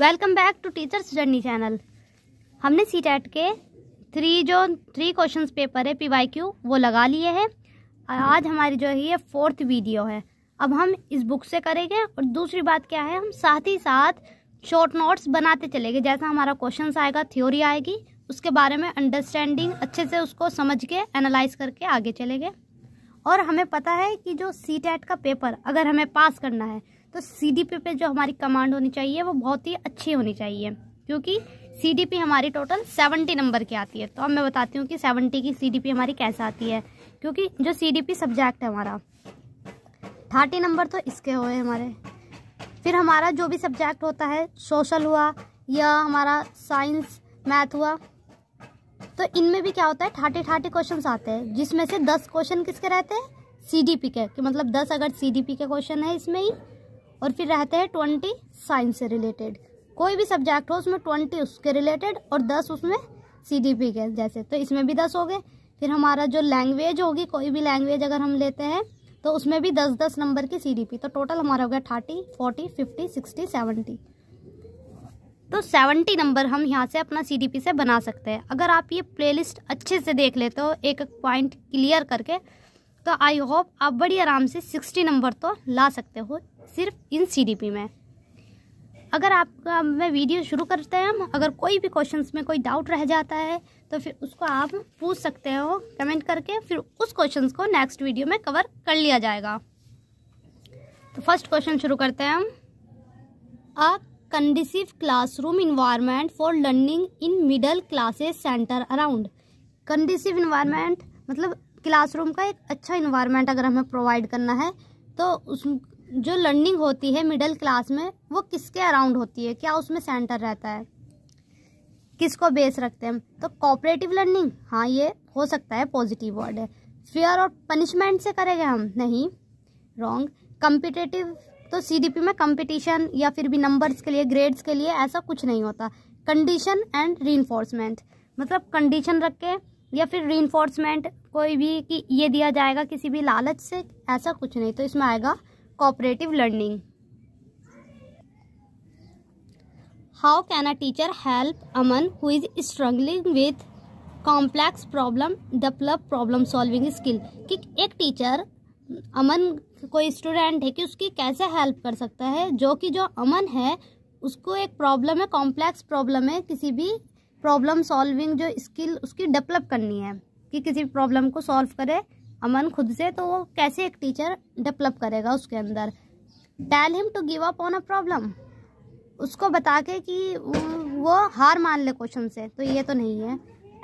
Welcome back to teachers journey channel हमने C TET e के three जो three questions paper है P Q वो लगा लिए हैं आज हमारी जो है ये फोर्थ वीडियो है अब हम इस बुक से करेंगे और दूसरी बात क्या है हम साथ ही साथ शॉर्ट नोट्स बनाते चलेंगे जैसा हमारा क्वेश्चन आएगा थ्योरी आएगी उसके बारे में अंडरस्टैंडिंग अच्छे से उसको समझ के एनालाइज करके आगे चलेंगे और हमें पता है कि जो सी टैट e का पेपर अगर हमें पास करना है तो सी पे जो हमारी कमांड होनी चाहिए वो बहुत ही अच्छी होनी चाहिए क्योंकि सी हमारी टोटल सेवेंटी नंबर की आती है तो अब मैं बताती हूँ कि सेवेंटी की सी हमारी कैसे आती है क्योंकि जो सी सब्जेक्ट है हमारा थर्टी नंबर तो इसके हुए हमारे फिर हमारा जो भी सब्जेक्ट होता है सोशल हुआ या हमारा साइंस मैथ हुआ तो इनमें भी क्या होता है थर्टी थर्टी क्वेश्चन आते हैं जिसमें से दस क्वेश्चन किसके रहते हैं सी के कि मतलब दस अगर सी के क्वेश्चन है इसमें ही और फिर रहते हैं ट्वेंटी साइंस से रिलेटेड कोई भी सब्जेक्ट हो उसमें ट्वेंटी उसके रिलेटेड और दस उसमें सी डी पी के जैसे तो इसमें भी दस हो गए फिर हमारा जो लैंग्वेज होगी कोई भी लैंग्वेज अगर हम लेते हैं तो उसमें भी दस दस नंबर की सी डी पी तो टोटल हमारा हो गया thirty forty fifty sixty seventy तो सेवेंटी नंबर हम यहाँ से अपना सी डी पी से बना सकते हैं अगर आप ये प्लेलिस्ट अच्छे से देख लेते हो एक एक पॉइंट क्लियर करके तो आई होप आप बड़ी आराम से सिक्सटी नंबर तो ला सकते हो सिर्फ इन सी में अगर आपका मैं वीडियो शुरू करते हैं अगर कोई भी क्वेश्चंस में कोई डाउट रह जाता है तो फिर उसको आप पूछ सकते हो कमेंट करके फिर उस क्वेश्चंस को नेक्स्ट वीडियो में कवर कर लिया जाएगा तो फर्स्ट क्वेश्चन शुरू करते हैं हम a conducive classroom environment for learning in middle classes center around conducive environment मतलब क्लासरूम का एक अच्छा इन्वायरमेंट अगर हमें प्रोवाइड करना है तो उस जो लर्निंग होती है मिडिल क्लास में वो किसके अराउंड होती है क्या उसमें सेंटर रहता है किसको बेस रखते हैं तो कॉपरेटिव लर्निंग हाँ ये हो सकता है पॉजिटिव वर्ड है फेयर और पनिशमेंट से करेंगे हम नहीं रॉन्ग कम्पिटेटिव तो सीडीपी में कंपटीशन या फिर भी नंबर्स के लिए ग्रेड्स के लिए ऐसा कुछ नहीं होता कंडीशन एंड री मतलब कंडीशन रख के या फिर री कोई भी कि ये दिया जाएगा किसी भी लालच से ऐसा कुछ नहीं तो इसमें आएगा cooperative learning how can a teacher help Aman who is struggling with complex problem develop problem solving skill कि एक टीचर अमन कोई स्टूडेंट है कि उसकी कैसे हेल्प कर सकता है जो कि जो अमन है उसको एक प्रॉब्लम है कॉम्प्लेक्स प्रॉब्लम है किसी भी प्रॉब्लम सॉल्विंग जो स्किल उसकी डेवलप करनी है कि किसी प्रॉब्लम को सॉल्व करे अमन खुद से तो वो कैसे एक टीचर डेवलप करेगा उसके अंदर tell him to give up on a problem उसको बता के कि वो हार मान ले क्वेश्चन से तो ये तो नहीं है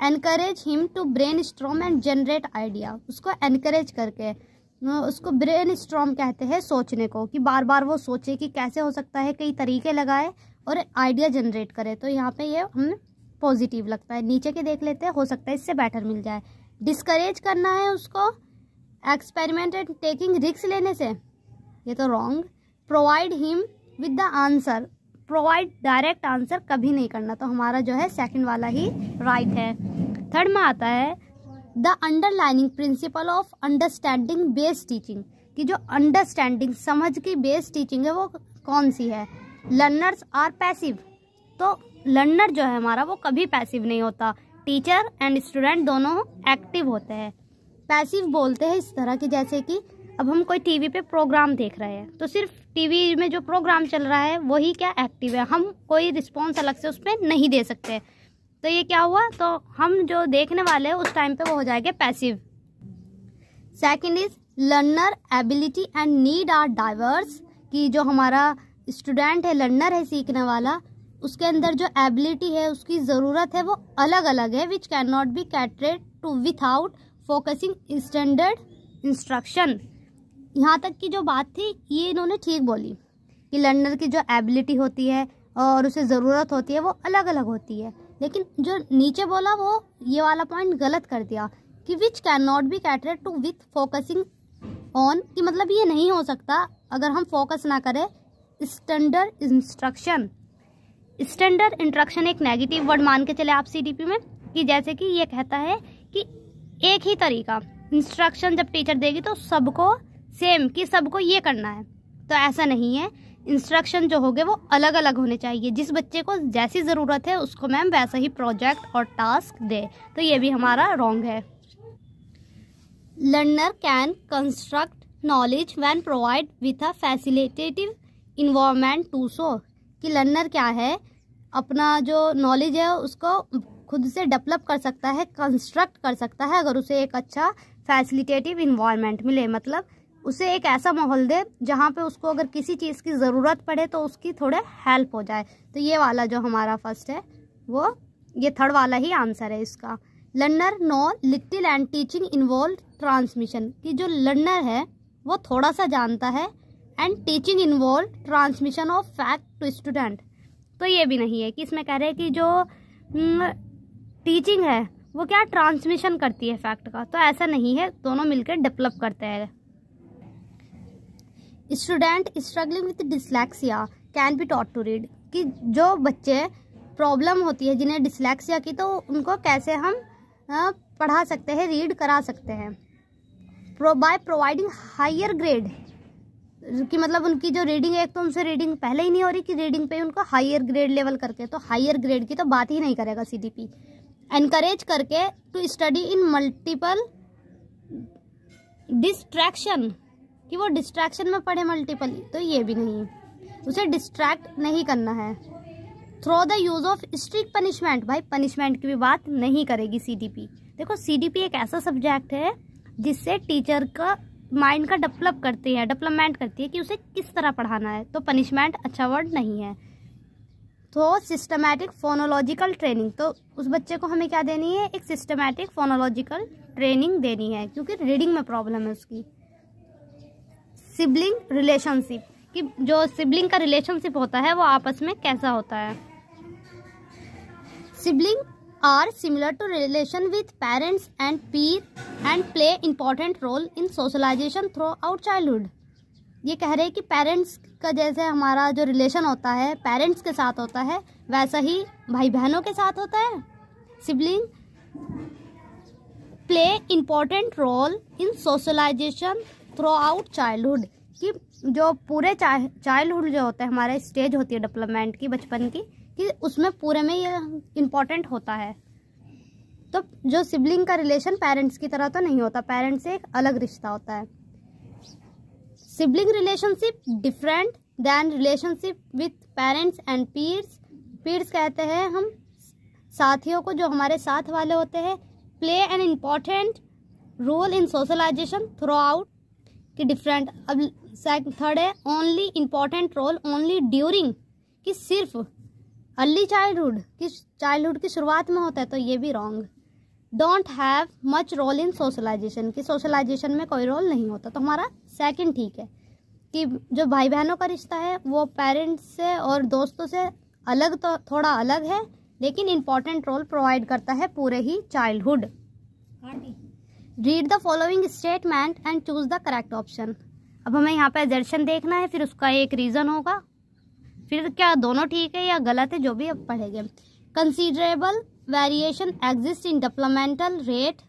encourage him to brain storm and generate idea उसको एनकरेज करके उसको ब्रेन स्ट्रॉम कहते हैं सोचने को कि बार बार वो सोचे कि कैसे हो सकता है कई तरीके लगाए और आइडिया जनरेट करे तो यहाँ पे ये हमें पॉजिटिव लगता है नीचे के देख लेते हैं हो सकता है इससे बेटर मिल जाए डिस्करेज करना है उसको एक्सपेरिमेंट एंड टेकिंग रिक्स लेने से ये तो wrong provide him with the answer provide direct answer कभी नहीं करना तो हमारा जो है सेकंड वाला ही राइट right है थर्ड में आता है the underlining principle of understanding based teaching कि जो अंडरस्टैंडिंग समझ की बेस्ड टीचिंग है वो कौन सी है लर्नर्स आर पैसिव तो लर्नर जो है हमारा वो कभी पैसिव नहीं होता टीचर एंड स्टूडेंट दोनों एक्टिव होते हैं पैसिव बोलते हैं इस तरह की जैसे कि अब हम कोई टीवी पे प्रोग्राम देख रहे हैं तो सिर्फ टीवी में जो प्रोग्राम चल रहा है वही क्या एक्टिव है हम कोई रिस्पॉन्स अलग से उस पर नहीं दे सकते तो ये क्या हुआ तो हम जो देखने वाले हैं उस टाइम पे वो हो जाएगा passive second is learner ability and need are diverse कि जो हमारा स्टूडेंट है लर्नर है सीखने वाला उसके अंदर जो एबिलिटी है उसकी ज़रूरत है वो अलग अलग है which can not be catered to without focusing standard instruction यहाँ तक की जो बात थी ये इन्होंने ठीक बोली कि लर्नर की जो एबिलिटी होती है और उसे ज़रूरत होती है वो अलग अलग होती है लेकिन जो नीचे बोला वो ये वाला पॉइंट गलत कर दिया कि which can not be catered to with focusing on कि मतलब ये नहीं हो सकता अगर हम फोकस ना करें स्टैंडर्ड इंस्ट्रक्शन स्टैंडर्ड इंस्ट्रक्शन एक नेगेटिव वर्ड मान के चले आप सी में कि जैसे कि ये कहता है कि एक ही तरीका इंस्ट्रक्शन जब टीचर देगी तो सबको सेम कि सबको ये करना है तो ऐसा नहीं है इंस्ट्रक्शन जो होंगे वो अलग अलग होने चाहिए जिस बच्चे को जैसी ज़रूरत है उसको मैम वैसा ही प्रोजेक्ट और टास्क दे तो ये भी हमारा रॉन्ग है learner can construct knowledge when provide with a facilitative environment to so कि लर्नर क्या है अपना जो नॉलेज है उसको खुद से डेवलप कर सकता है कंस्ट्रक्ट कर सकता है अगर उसे एक अच्छा फैसिलिटेटिव इन्वायरमेंट मिले मतलब उसे एक ऐसा माहौल दे जहाँ पे उसको अगर किसी चीज़ की ज़रूरत पड़े तो उसकी थोड़े हेल्प हो जाए तो ये वाला जो हमारा फर्स्ट है वो ये थर्ड वाला ही आंसर है इसका learner know little and teaching involve transmission कि जो लर्नर है वो थोड़ा सा जानता है and teaching involve transmission of fact to student तो ये भी नहीं है कि इसमें कह रहे हैं कि जो हम्म, टीचिंग है वो क्या ट्रांसमिशन करती है फैक्ट का तो ऐसा नहीं है दोनों मिलकर डेवलप करते हैं student struggling with dyslexia can be taught to read कि जो बच्चे प्रॉब्लम होती है जिन्हें डिसलैक्सिया की तो उनको कैसे हम पढ़ा सकते हैं रीड करा सकते हैं pro by providing higher grade कि मतलब उनकी जो रीडिंग है एक तो उनसे रीडिंग पहले ही नहीं हो रही कि रीडिंग पे उनको हायर ग्रेड लेवल करके तो हायर ग्रेड की तो बात ही नहीं करेगा सी एनकरेज करके to study in multiple distraction कि वो डिस्ट्रैक्शन में पढ़े मल्टीपल तो ये भी नहीं उसे डिस्ट्रैक्ट नहीं करना है through the use of strict punishment भाई पनिशमेंट की भी बात नहीं करेगी पी देखो पी एक ऐसा सब्जेक्ट है जिससे टीचर का माइंड का डेवलप करती है डेवलपमेंट करती है कि उसे किस तरह पढ़ाना है तो पनिशमेंट अच्छा वर्ड नहीं है तो सिस्टमैटिक फोनोलॉजिकल ट्रेनिंग तो उस बच्चे को हमें क्या देनी है एक सिस्टमैटिक फोनोलॉजिकल ट्रेनिंग देनी है क्योंकि रीडिंग में प्रॉब्लम है उसकी सिबलिंग रिलेशनशिप कि जो सिबलिंग का रिलेशनशिप होता है वो आपस में कैसा होता है sibling are similar to relation with parents and peer and play important role in socialization throughout childhood ये कह रहे हैं कि पेरेंट्स का जैसे हमारा जो रिलेशन होता है पेरेंट्स के साथ होता है वैसा ही भाई बहनों के साथ होता है sibling play important role in socialization throughout childhood कि जो पूरे चाइल्डहुड जो होता है हमारे स्टेज होती है डेवलपमेंट की बचपन की कि उसमें पूरे में ये इम्पोर्टेंट होता है तो जो सिबलिंग का रिलेशन पेरेंट्स की तरह तो नहीं होता पेरेंट्स से एक अलग रिश्ता होता है sibling relationship different than relationship with parents and peers peers कहते हैं हम साथियों को जो हमारे साथ वाले होते हैं play an important role in socialization throughout कि डिफरेंट अब थर्ड है only important role only during कि सिर्फ अर्ली चाइल्डहुड कि चाइल्डहुड की शुरुआत में होता है तो ये भी wrong don't have much role in socialization कि सोशलाइजेशन में कोई रोल नहीं होता तो हमारा सेकंड ठीक है कि जो भाई बहनों का रिश्ता है वो पेरेंट्स से और दोस्तों से अलग तो थोड़ा अलग है लेकिन इम्पॉर्टेंट रोल प्रोवाइड करता है पूरे ही childhood read the following statement and choose the correct option अब हमें यहाँ पर एजर्शन देखना है फिर उसका एक रीज़न होगा फिर क्या दोनों ठीक है या गलत है जो भी अब पढ़ेंगे considerable variation exist in developmental rate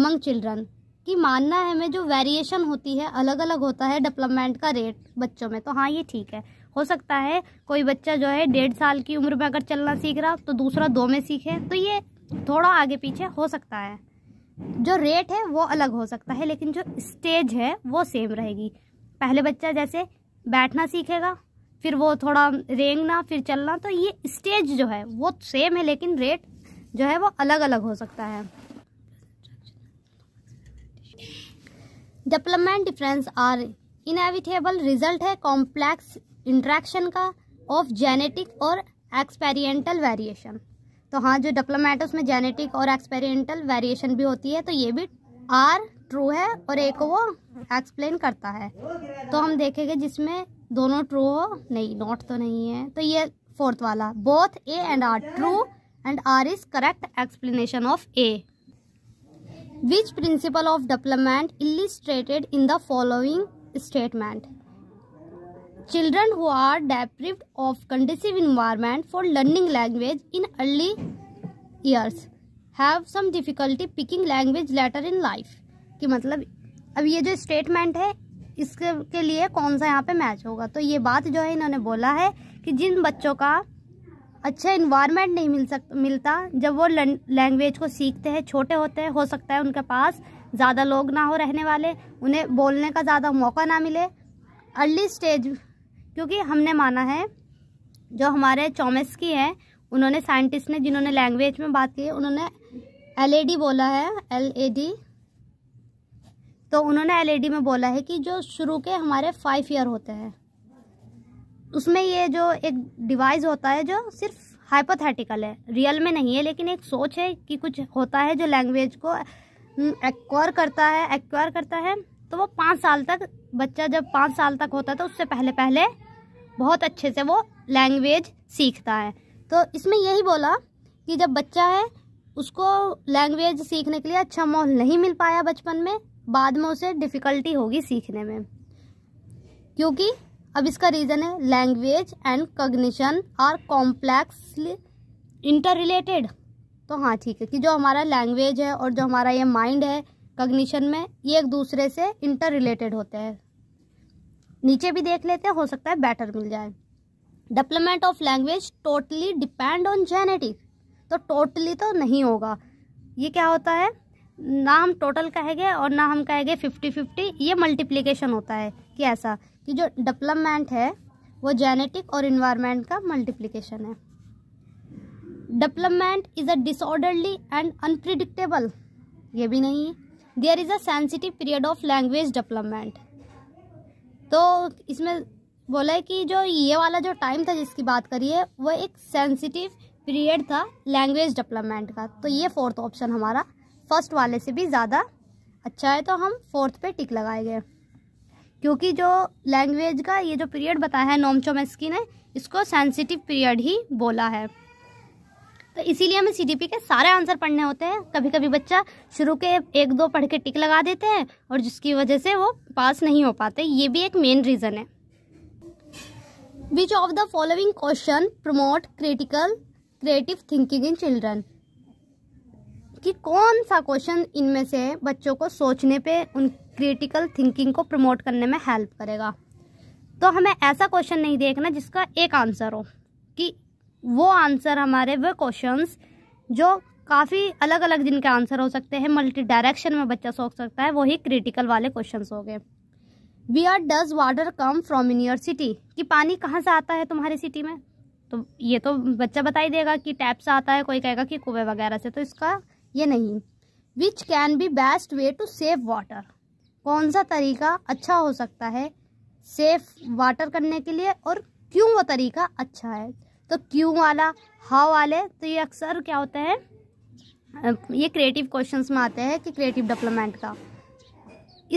among children कि मानना है हमें जो वेरिएशन होती है अलग अलग होता है डेवलपमेंट का रेट बच्चों में तो हाँ ये ठीक है हो सकता है कोई बच्चा जो है डेढ़ साल की उम्र में अगर चलना सीख रहा तो दूसरा दो में सीखे तो ये थोड़ा आगे पीछे हो सकता है जो रेट है वो अलग हो सकता है लेकिन जो स्टेज है वो सेम रहेगी पहले बच्चा जैसे बैठना सीखेगा फिर वो थोड़ा रेंगना फिर चलना तो ये स्टेज जो है वो सेम है लेकिन रेट जो है वो अलग अलग हो सकता है development difference are inevitable result है कॉम्प्लेक्स इंट्रैक्शन का ऑफ जेनेटिक और एक्सपेरिमेंटल वेरिएशन तो हाँ जो डेवलपमेंट है उसमें जेनेटिक और एक्सपेरिमेंटल वेरिएशन भी होती है तो ये भी आर ट्रू है और एक वो एक्सप्लेन करता है तो हम देखेंगे जिसमें दोनों ट्रू हो नहीं नॉट तो नहीं है तो ये फोर्थ वाला both A and R true and R is correct explanation of A Which principle of development illustrated in the following statement? Children who are deprived of conducive environment for learning language in early years have some difficulty picking language later in life. कि मतलब अब ये जो statement है इसके के लिए कौन सा यहाँ पे मैच होगा तो ये बात जो है इन्होंने बोला है कि जिन बच्चों का अच्छा इन्वायरमेंट नहीं मिल सक मिलता जब वो लैंग्वेज को सीखते हैं छोटे होते हैं हो सकता है उनके पास ज़्यादा लोग ना हो रहने वाले उन्हें बोलने का ज़्यादा मौका ना मिले अर्ली स्टेज क्योंकि हमने माना है जो हमारे की हैं उन्होंने साइंटिस्ट ने जिन्होंने लैंग्वेज में बात की उन्होंने एल बोला है एल तो उन्होंने एल में बोला है कि जो शुरू के हमारे फाइव ईयर होते हैं उसमें ये जो एक डिवाइस होता है जो सिर्फ हाइपोथेटिकल है रियल में नहीं है लेकिन एक सोच है कि कुछ होता है जो लैंग्वेज को एक्वायर हम्म, करता है एक्वायर करता है तो वो पाँच साल तक बच्चा जब पाँच साल तक होता है तो उससे पहले पहले बहुत अच्छे से वो लैंग्वेज सीखता है तो इसमें यही बोला कि जब बच्चा है उसको लैंग्वेज सीखने के लिए अच्छा माहौल नहीं मिल पाया बचपन में बाद में उसे डिफ़िकल्टी होगी सीखने में क्योंकि अब इसका रीज़न है language and cognition are complexly interrelated तो हाँ ठीक है कि जो हमारा लैंग्वेज है और जो हमारा ये माइंड है कग्निशन में ये एक दूसरे से इंटर रिलेटेड होते हैं नीचे भी देख लेते हैं हो सकता है बेटर मिल जाए development of language totally depend on genetic तो टोटली तो नहीं होगा ये क्या होता है ना हम टोटल कहेंगे और ना हम कहेंगे फिफ्टी फिफ्टी ये मल्टीप्लिकेशन होता है कि ऐसा कि जो डेवलपमेंट है वो जेनेटिक और इन्वायरमेंट का मल्टीप्लीकेशन है development is a disorderly and unpredictable ये भी नहीं है there is a sensitive period of language development तो इसमें बोला है कि जो ये वाला जो टाइम था जिसकी बात करिए वो एक सेंसिटिव पीरियड था लैंग्वेज डेवलपमेंट का तो ये फोर्थ ऑप्शन हमारा फर्स्ट वाले से भी ज़्यादा अच्छा है तो हम फोर्थ पे टिक लगाए गए क्योंकि जो लैंग्वेज का ये जो पीरियड बताया है नोमचोमेस्की ने इसको सेंसिटिव पीरियड ही बोला है तो इसीलिए हमें सी के सारे आंसर पढ़ने होते हैं कभी कभी बच्चा शुरू के एक दो पढ़ के टिक लगा देते हैं और जिसकी वजह से वो पास नहीं हो पाते ये भी एक मेन रीज़न है which of the following question promote critical creative thinking in children कि कौन सा क्वेश्चन इनमें से बच्चों को सोचने पे उन क्रिटिकल थिंकिंग को प्रमोट करने में हेल्प करेगा तो हमें ऐसा क्वेश्चन नहीं देखना जिसका एक आंसर हो कि वो आंसर हमारे वे क्वेश्चंस जो काफ़ी अलग अलग जिनके आंसर हो सकते हैं मल्टी डायरेक्शन में बच्चा सोच सकता है वही क्रिटिकल वाले क्वेश्चन हो गए where does water come from in your city कि पानी कहाँ से आता है तुम्हारी सिटी में तो ये तो बच्चा बता ही देगा कि टैप से आता है कोई कहेगा कि कुएँ वगैरह से तो इसका ये नहीं which can be best way to save water कौन सा तरीका अच्छा हो सकता है सेफ वाटर करने के लिए और क्यों वो तरीका अच्छा है तो क्यों वाला हाउ वाले तो ये अक्सर क्या होता है ये क्रिएटिव क्वेश्चंस में आते हैं कि क्रिएटिव डेवलपमेंट का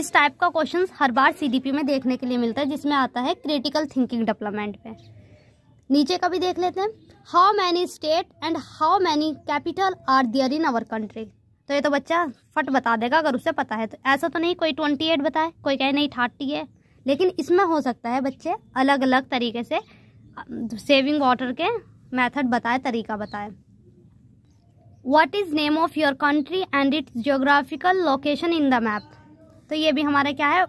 इस टाइप का क्वेश्चन हर बार सीडीपी में देखने के लिए मिलता है जिसमें आता है क्रिटिकल थिंकिंग डेवलपमेंट पे नीचे का भी देख लेते हैं how many state and how many capital are there in our country तो ये तो बच्चा फट बता देगा अगर उसे पता है तो ऐसा तो नहीं कोई ट्वेंटी एट बताए कोई कहे नहीं थर्टी है लेकिन इसमें हो सकता है बच्चे अलग अलग तरीके से सेविंग वाटर के मेथड बताए तरीका बताए what is name of your country and its geographical location in the map तो ये भी हमारा क्या है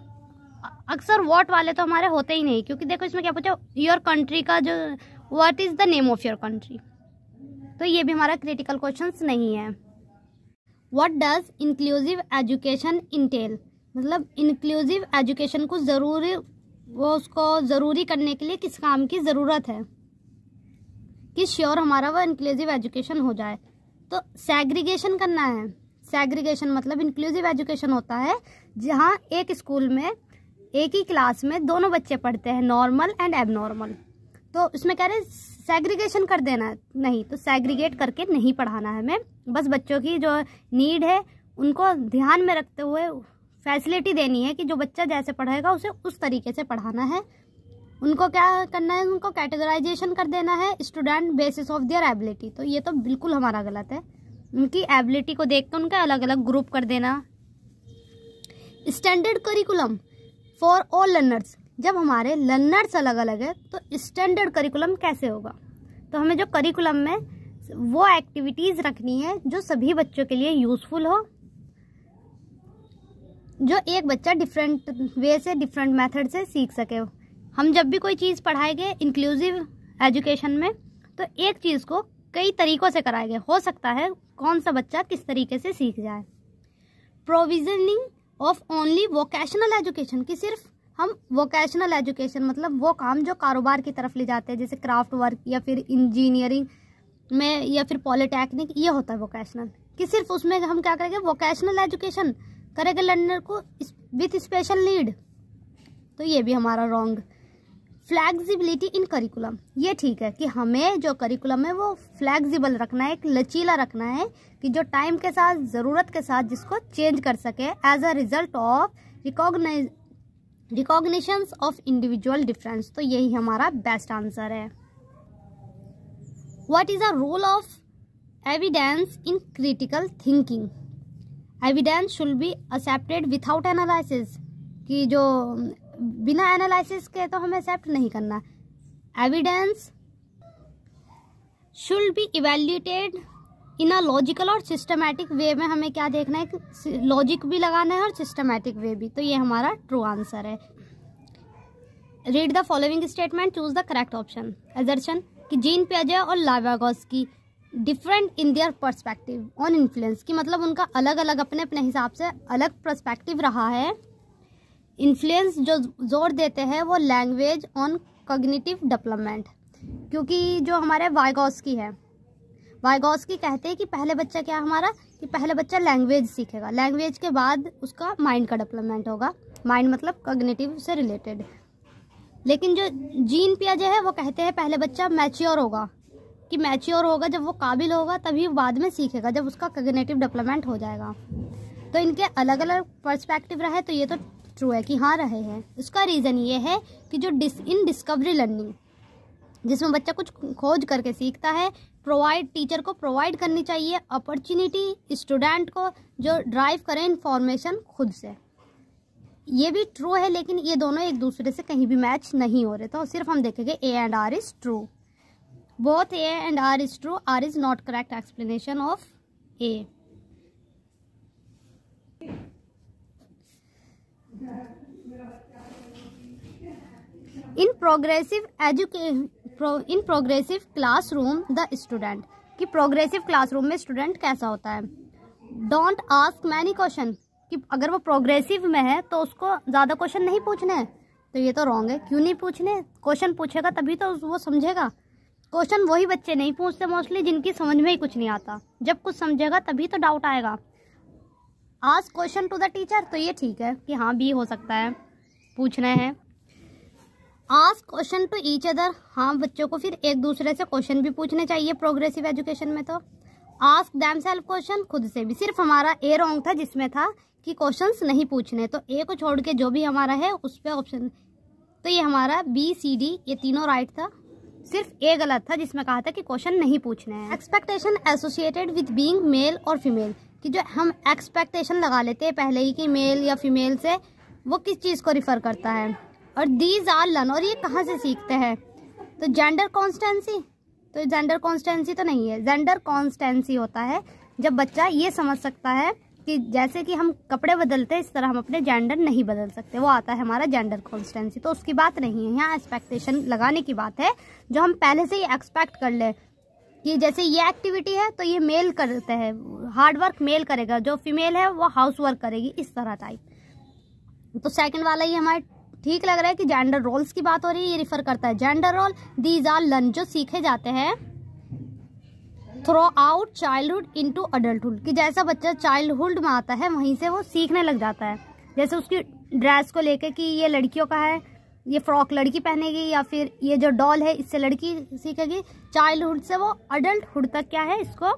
अक्सर वॉट वाले तो हमारे होते ही नहीं क्योंकि देखो इसमें क्या पूछा योर कंट्री का जो what is the name of your country तो ये भी हमारा क्रिटिकल क्वेश्चन नहीं है what does inclusive education entail मतलब इंक्लूसिव एजुकेशन को ज़रूरी वो उसको ज़रूरी करने के लिए किस काम की ज़रूरत है कि श्योर हमारा वो इंक्लूसिव एजुकेशन हो जाए तो सेग्रीगेशन करना है सेग्रीगेशन मतलब इंक्लूसिव एजुकेशन होता है जहाँ एक स्कूल में एक ही क्लास में दोनों बच्चे पढ़ते हैं नॉर्मल एंड एबनॉर्मल तो उसमें कह रहे हैं सेग्रीगेशन कर देना नहीं तो सेग्रीगेट करके नहीं पढ़ाना है हमें बस बच्चों की जो नीड है उनको ध्यान में रखते हुए फैसिलिटी देनी है कि जो बच्चा जैसे पढ़ेगा उसे उस तरीके से पढ़ाना है उनको क्या करना है उनको कैटेगराइजेशन कर देना है student basis of their ability तो ये तो बिल्कुल हमारा गलत है उनकी एबिलिटी को देख कर उनका अलग अलग ग्रुप कर देना standard curriculum for all learners जब हमारे लर्नर्स अलग अलग है तो स्टैंडर्ड करिकुलम कैसे होगा तो हमें जो करिकुलम में वो एक्टिविटीज़ रखनी है जो सभी बच्चों के लिए यूज़फुल हो जो एक बच्चा डिफरेंट वे से डिफरेंट मेथड से सीख सके हम जब भी कोई चीज़ पढ़ाएंगे इंक्लूसिव एजुकेशन में तो एक चीज़ को कई तरीक़ों से कराएंगे हो सकता है कौन सा बच्चा किस तरीके से सीख जाए provisioning of only vocational education की सिर्फ हम वोकेशनल एजुकेशन मतलब वो काम जो कारोबार की तरफ ले जाते हैं जैसे क्राफ्ट वर्क या फिर इंजीनियरिंग में या फिर पॉलीटेक्निक ये होता है वोकेशनल कि सिर्फ उसमें हम क्या करेंगे वोकेशनल एजुकेशन करेंगे लर्नर को विथ स्पेशल नीड तो ये भी हमारा रॉन्ग फ्लैक्सिबिलिटी इन करिकुलम ये ठीक है कि हमें जो करिकुलम है वो फ्लैक्सिबल रखना है एक लचीला रखना है कि जो टाइम के साथ ज़रूरत के साथ जिसको चेंज कर सके as a result of recognize recognitions of individual difference तो यही हमारा बेस्ट आंसर है what is a role of evidence in critical thinking evidence should be accepted without analysis कि जो बिना एनालिसिस के तो हमें एक्सेप्ट नहीं करना evidence should be evaluated in a logical और सिस्टमैटिक वे में हमें क्या देखना है लॉजिक भी लगाना है और सिस्टमैटिक वे भी तो ये हमारा ट्रू आंसर है read the following statement choose the correct option assertion कि जीन पियाजे और लावागॉस की different in their perspective on influence कि मतलब उनका अलग अलग अपने अपने हिसाब से अलग परस्पेक्टिव रहा है इन्फ्लुएंस जो जोर देते हैं वो लैंग्वेज ऑन कग्निटिव डेवलपमेंट क्योंकि जो हमारे वाइगॉस की है वाइगोस्की कहते हैं कि पहले बच्चा क्या हमारा कि पहले बच्चा लैंग्वेज सीखेगा लैंग्वेज के बाद उसका माइंड का डेवलपमेंट होगा माइंड मतलब कग्नेटिव से रिलेटेड लेकिन जो जीन जो है वो कहते हैं पहले बच्चा मैच्योर होगा कि मैच्योर होगा जब वो काबिल होगा तभी बाद में सीखेगा जब उसका कग्नेटिव डेवलपमेंट हो जाएगा तो इनके अलग अलग पर्सपेक्टिव रहे तो ये तो ट्रू है कि हाँ रहे हैं उसका रीज़न ये है कि जो डिस इन डिस्कवरी लर्निंग जिसमें बच्चा कुछ खोज करके सीखता है प्रोवाइड टीचर को प्रोवाइड करनी चाहिए अपॉर्चुनिटी स्टूडेंट को जो ड्राइव करें इन्फॉर्मेशन खुद से ये भी ट्रू है लेकिन ये दोनों एक दूसरे से कहीं भी मैच नहीं हो रहे तो सिर्फ हम देखेंगे A and R is true both A and R is true R is not correct explanation of A in progressive एजुके in progressive classroom the student कि प्रोग्रेसिव क्लासरूम में स्टूडेंट कैसा होता है डोंट आस्क मैनी क्वेश्चन कि अगर वो progressive में है तो उसको ज़्यादा क्वेश्चन नहीं पूछने हैं तो ये तो रॉन्ग है क्यों नहीं पूछने क्वेश्चन पूछेगा तभी तो वो समझेगा क्वेश्चन वही बच्चे नहीं पूछते मोस्टली जिनकी समझ में ही कुछ नहीं आता जब कुछ समझेगा तभी तो डाउट आएगा आज क्वेश्चन टू द टीचर तो ये ठीक है कि हाँ भी हो सकता है पूछना है ask question to each other हाँ बच्चों को फिर एक दूसरे से क्वेश्चन भी पूछने चाहिए प्रोग्रेसिव एजुकेशन में तो आस्क दैम सेल्फ क्वेश्चन खुद से भी सिर्फ हमारा ए रॉन्ग था जिसमें था कि क्वेश्चंस नहीं पूछने तो ए को छोड़ के जो भी हमारा है उस पर ऑप्शन तो ये हमारा बी सी डी ये तीनों राइट था सिर्फ ए गलत था जिसमें कहा था कि क्वेश्चन नहीं पूछने हैं expectation associated with being male और फीमेल कि जो हम एक्सपेक्टेशन लगा लेते हैं पहले ही कि मेल या फीमेल से वो किस चीज़ को रिफ़र करता है और दीज आर लन और ये कहाँ से सीखते हैं तो जेंडर कॉन्स्टेंसी तो जेंडर कॉन्स्टेंसी तो नहीं है जेंडर कॉन्स्टेंसी होता है जब बच्चा ये समझ सकता है कि जैसे कि हम कपड़े बदलते हैं इस तरह हम अपने जेंडर नहीं बदल सकते वो आता है हमारा जेंडर कॉन्स्टेंसी तो उसकी बात नहीं है यहाँ एक्सपेक्टेशन लगाने की बात है जो हम पहले से ही एक्सपेक्ट कर ले कि जैसे ये एक्टिविटी है तो ये मेल करते हैं हार्ड वर्क मेल करेगा जो फीमेल है वो हाउस वर्क करेगी इस तरह टाइप तो सेकंड वाला ये हमारे ठीक लग रहा है कि जेंडर रोल्स की बात हो रही है ये रिफर करता है gender role these are learn जो सीखे जाते हैं throughout childhood to adulthood कि जैसा बच्चा चाइल्डहुड में आता है वहीं से वो सीखने लग जाता है जैसे उसकी ड्रेस को लेकर कि ये लड़कियों का है ये फ्रॉक लड़की पहनेगी या फिर ये जो डॉल है इससे लड़की सीखेगी चाइल्डहुड से वो अडल्टहुड तक क्या है इसको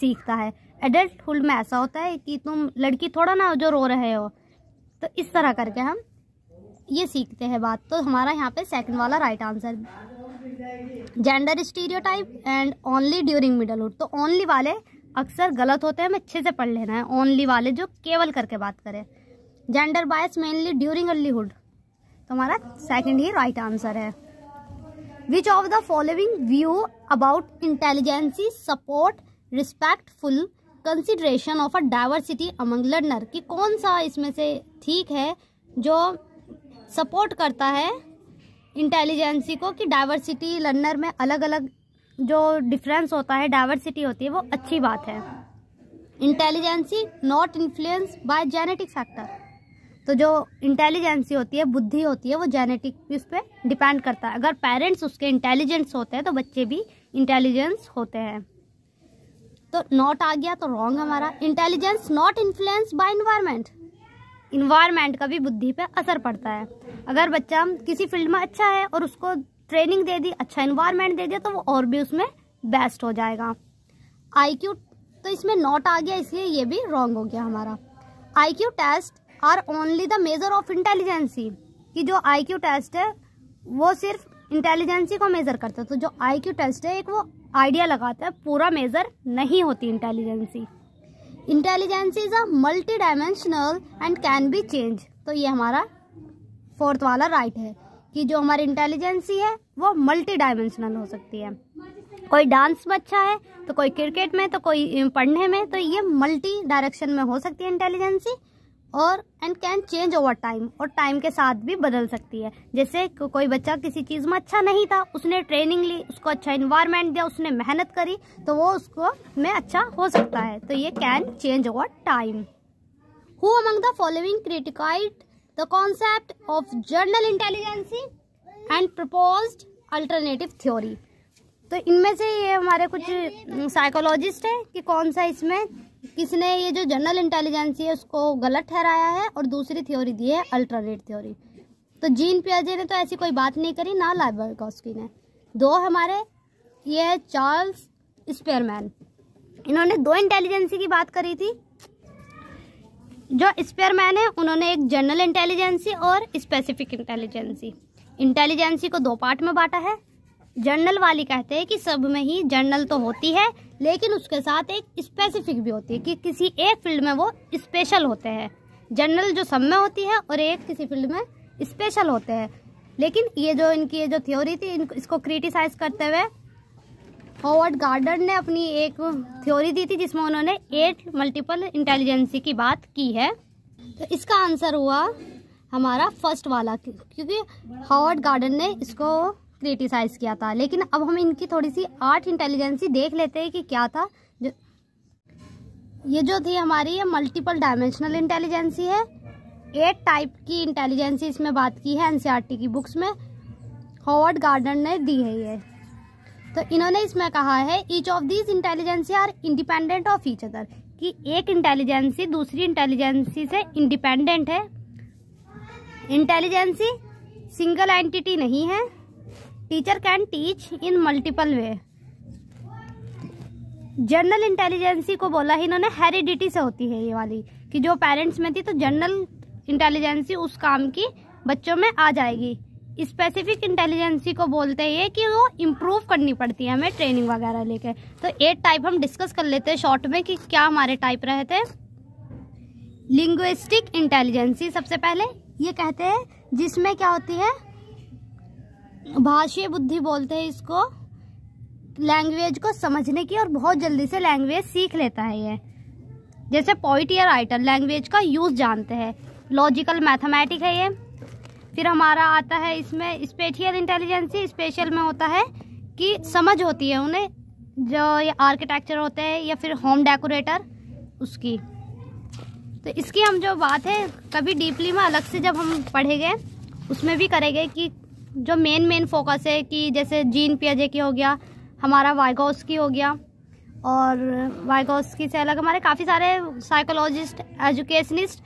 सीखता है एडल्टहुड में ऐसा होता है कि तुम लड़की थोड़ा ना जो रो रहे हो तो इस तरह करके हम ये सीखते हैं बात तो हमारा यहाँ पे सेकंड वाला right answer gender stereotype and only during middlehood तो ओनली वाले अक्सर गलत होते हैं हमें अच्छे से पढ़ लेना है ओनली वाले जो केवल करके बात करें gender bias mainly during earlyhood तो हमारा सेकंड ही राइट आंसर है which of the following view about intelligence support respectful consideration of a diversity among learner कि कौन सा इसमें से ठीक है जो सपोर्ट करता है इंटेलिजेंसी को कि डाइवर्सिटी लर्नर में अलग अलग जो डिफरेंस होता है डाइवर्सिटी होती है वो अच्छी बात है intelligence not influence by genetic factor तो जो इंटेलिजेंसी होती है बुद्धि होती है वो जेनेटिक उस पर डिपेंड करता है अगर पेरेंट्स उसके इंटेलिजेंस होते हैं तो बच्चे भी इंटेलिजेंस होते हैं तो नॉट आ गया तो रॉन्ग हमारा intelligence not influence by environment environment का भी बुद्धि पे असर पड़ता है अगर बच्चा किसी फील्ड में अच्छा है और उसको ट्रेनिंग दे दी अच्छा इन्वायरमेंट दे दिया तो वो और भी उसमें बेस्ट हो जाएगा आई तो इसमें नॉट आ गया इसलिए ये भी रॉन्ग हो गया हमारा I test are only the measure of intelligence कि जो आई टेस्ट है वो सिर्फ इंटेलिजेंसी को मेज़र करता है तो जो आई टेस्ट है एक वो आइडिया लगाता है पूरा मेज़र नहीं होती intelligence intelligence is a multi dimensional and can be change तो ये हमारा फोर्थ वाला राइट है कि जो हमारी इंटेलिजेंसी है वो मल्टी डायमेंशनल हो सकती है कोई डांस में अच्छा है तो कोई क्रिकेट में तो कोई पढ़ने में तो ये मल्टी डायरेक्शन में हो सकती है इंटेलिजेंसी और and can change over time और टाइम के साथ भी बदल सकती है जैसे को, कोई बच्चा किसी चीज़ में अच्छा नहीं था उसने ट्रेनिंग ली उसको अच्छा इन्वायरमेंट दिया उसने मेहनत करी तो वो उसको में अच्छा हो सकता है तो ये can change over time who among the following criticized the concept of general intelligence and propose alternative theory तो इनमें से ये हमारे कुछ साइकोलॉजिस्ट तो- हैं कि कौन सा इसमें किसने ये जो जनरल इंटेलिजेंसी है उसको गलत ठहराया है और दूसरी थ्योरी दी है अल्ट्रारेट थ्योरी तो जीन पियाजे ने तो ऐसी कोई बात नहीं करी ना लाइबरकॉस्की ने दो हमारे ये है चार्ल्स स्पेयरमैन इन्होंने दो इंटेलिजेंसी की बात करी थी जो स्पेयरमैन है उन्होंने एक जनरल इंटेलिजेंसी और स्पेसिफिक इंटेलिजेंसी इंटेलिजेंसी को दो पार्ट में बांटा है जनरल वाली कहते हैं कि सब में ही जनरल तो होती है लेकिन उसके साथ एक स्पेसिफिक भी होती है कि किसी एक फील्ड में वो स्पेशल होते हैं जनरल जो सब में होती है और एक किसी फील्ड में स्पेशल होते हैं लेकिन ये जो इनकी ये जो थ्योरी थी इनको इसको क्रिटिसाइज करते हुए हॉवर्ड गार्डन ने अपनी एक थ्योरी दी थी जिसमें उन्होंने एट मल्टीपल इंटेलिजेंसी की बात की है तो इसका आंसर हुआ हमारा फर्स्ट वाला क्योंकि हॉवर्ड गार्डन ने इसको क्रिटिसाइज़ किया था लेकिन अब हम इनकी थोड़ी सी आर्ट इंटेलिजेंसी देख लेते हैं कि क्या था जो ये जो थी हमारी ये मल्टीपल डायमेंशनल इंटेलिजेंसी है एट टाइप की इंटेलिजेंसी इसमें बात की है एनसीईआरटी e की बुक्स में हॉवर्ड गार्डन ने दी है ये तो इन्होंने इसमें कहा है each of these intelligence are independent of each other कि एक इंटेलिजेंसी दूसरी इंटेलिजेंसी से इंडिपेंडेंट है इंटेलिजेंसी सिंगल एंटिटी नहीं है teacher can teach in multiple way general intelligence को बोला ही इन्होंने हेरिडिटी से होती है ये वाली कि जो पेरेंट्स में थी तो जनरल इंटेलिजेंसी उस काम की बच्चों में आ जाएगी स्पेसिफिक इंटेलिजेंसी को बोलते हैं कि वो इम्प्रूव करनी पड़ती है हमें ट्रेनिंग वगैरह लेके तो एट टाइप हम डिस्कस कर लेते हैं शॉर्ट में कि क्या हमारे टाइप रहे थे लिंग्विस्टिक इंटेलिजेंसी सबसे पहले ये कहते हैं जिसमें क्या होती है भाषीय बुद्धि बोलते हैं इसको लैंग्वेज को समझने की और बहुत जल्दी से लैंग्वेज सीख लेता है ये जैसे पॉइंट या राइटर लैंग्वेज का यूज़ जानते हैं लॉजिकल मैथमेटिक है ये फिर हमारा आता है इसमें स्पेशियल इंटेलिजेंसी स्पेशल में होता है कि समझ होती है उन्हें जो ये आर्किटेक्चर होते हैं या फिर होम डेकोरेटर उसकी तो इसकी हम जो बात है कभी डीपली में अलग से जब हम पढ़ेंगे उसमें भी करेंगे कि जो मेन मेन फोकस है कि जैसे जीन पियाजे की हो गया हमारा वाइगोस की हो गया और वाइगोस की से अलग हमारे काफ़ी सारे साइकोलॉजिस्ट एजुकेशनिस्ट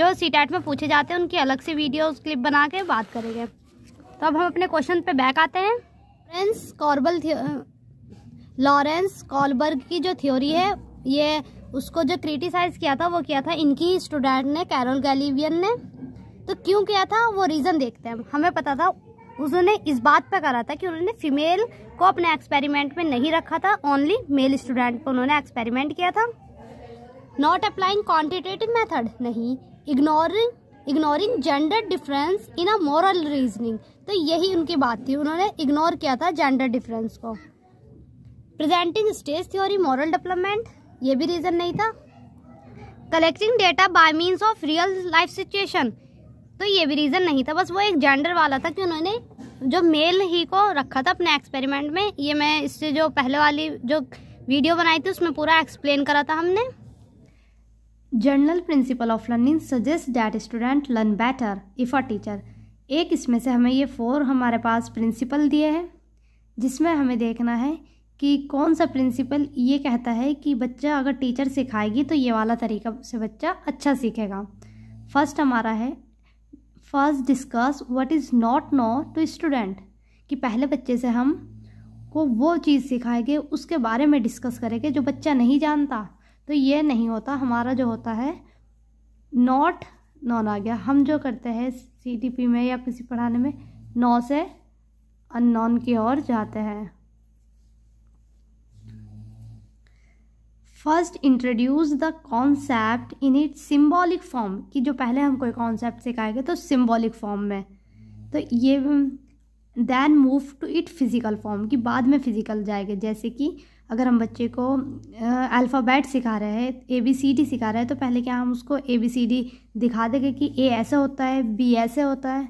जो सी में पूछे जाते हैं उनकी अलग से वीडियो क्लिप बना के बात करेंगे तो अब हम अपने क्वेश्चन पे बैक आते हैं लॉरेंस कॉर्बल लॉरेंस कॉलबर्ग की जो थ्योरी है ये उसको जो क्रिटिसाइज किया था वो किया था इनकी स्टूडेंट ने कैरोल गैलीवियन ने तो क्यों किया था वो रीज़न देखते हैं हमें पता था उसने इस बात पर करा था कि उन्होंने फीमेल को अपने एक्सपेरिमेंट में नहीं रखा था ओनली मेल स्टूडेंट पर उन्होंने एक्सपेरिमेंट किया था नॉट अप्लाइंग क्वान्टिटेटिव मैथड नहीं ignoring ignoring gender difference in a moral reasoning तो यही उनकी बात थी उन्होंने इग्नोर किया था जेंडर डिफरेंस को presenting stage theory moral development ये भी रीज़न नहीं था collecting data by means of real life situation तो ये भी रीज़न नहीं था बस वो एक जेंडर वाला था कि उन्होंने जो मेल ही को रखा था अपने एक्सपेरिमेंट में ये मैं इससे जो पहले वाली जो वीडियो बनाई थी उसमें पूरा एक्सप्लेन करा था हमने general principle of learning suggest that student learn better if a teacher एक इसमें से हमें ये फोर हमारे पास प्रिंसिपल दिए हैं जिसमें हमें देखना है कि कौन सा प्रिंसिपल ये कहता है कि बच्चा अगर टीचर सिखाएगी तो ये वाला तरीका से बच्चा अच्छा सीखेगा फर्स्ट हमारा है first discuss what is not know to student कि पहले बच्चे से हम को वो चीज़ सिखाएंगे उसके बारे में डिस्कस करेंगे जो बच्चा नहीं जानता तो ये नहीं होता हमारा जो होता है नॉट नॉन आ गया हम जो करते हैं सी में या किसी पढ़ाने में नौ से अन की ओर जाते हैं first introduce the concept in it symbolic form कि जो पहले हम कोई कॉन्सेप्ट सिखाए गए तो सिम्बॉलिक फॉर्म में तो ये then move to it physical form कि बाद में फिज़िकल जाएगा जैसे कि अगर हम बच्चे को अल्फ़ाबेट uh, सिखा रहे हैं ए बी सी डी सिखा रहे हैं तो पहले क्या हम उसको ए बी सी डी दिखा देंगे कि ए ऐसे होता है बी ऐसे होता है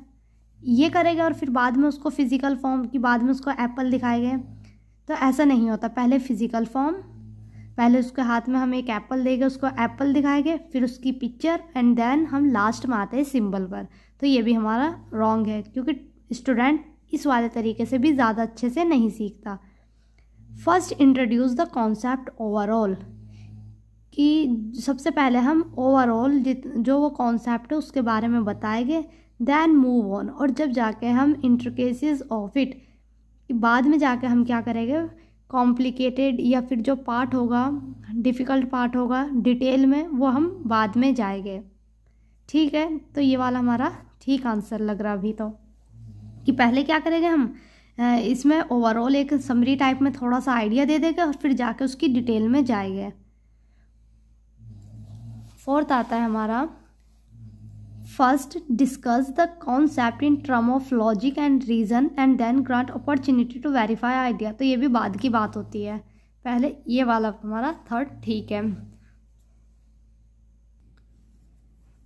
ये करेगा और फिर बाद में उसको फ़िज़िकल फॉर्म कि बाद में उसको एप्पल दिखाएंगे तो ऐसा नहीं होता पहले फ़िज़िकल फॉर्म पहले उसके हाथ में हम एक एप्पल देंगे उसको एप्पल दिखाएंगे फिर उसकी पिक्चर एंड देन हम लास्ट में आते हैं सिंबल पर तो ये भी हमारा रॉन्ग है क्योंकि स्टूडेंट इस वाले तरीके से भी ज़्यादा अच्छे से नहीं सीखता first introduce the concept overall कि सबसे पहले हम ओवरऑल जो वो कॉन्सेप्ट है उसके बारे में बताएंगे दैन मूव ऑन और जब जाके हम इंट्रिकेसीज ऑफ इट बाद में जाके हम क्या करेंगे कॉम्प्लिकेटेड या फिर जो पार्ट होगा डिफ़िकल्ट पार्ट होगा डिटेल में वो हम बाद में जाएंगे ठीक है तो ये वाला हमारा ठीक आंसर लग रहा अभी तो कि पहले क्या करेंगे हम इसमें ओवरऑल एक समरी टाइप में थोड़ा सा आइडिया दे देंगे और फिर जाके उसकी डिटेल में जाएंगे फोर्थ आता है हमारा First, discuss the concept in term of logic and reason and then grant opportunity to verify idea. तो ये भी बाद की बात होती है पहले ये वाला हमारा थर्ड ठीक है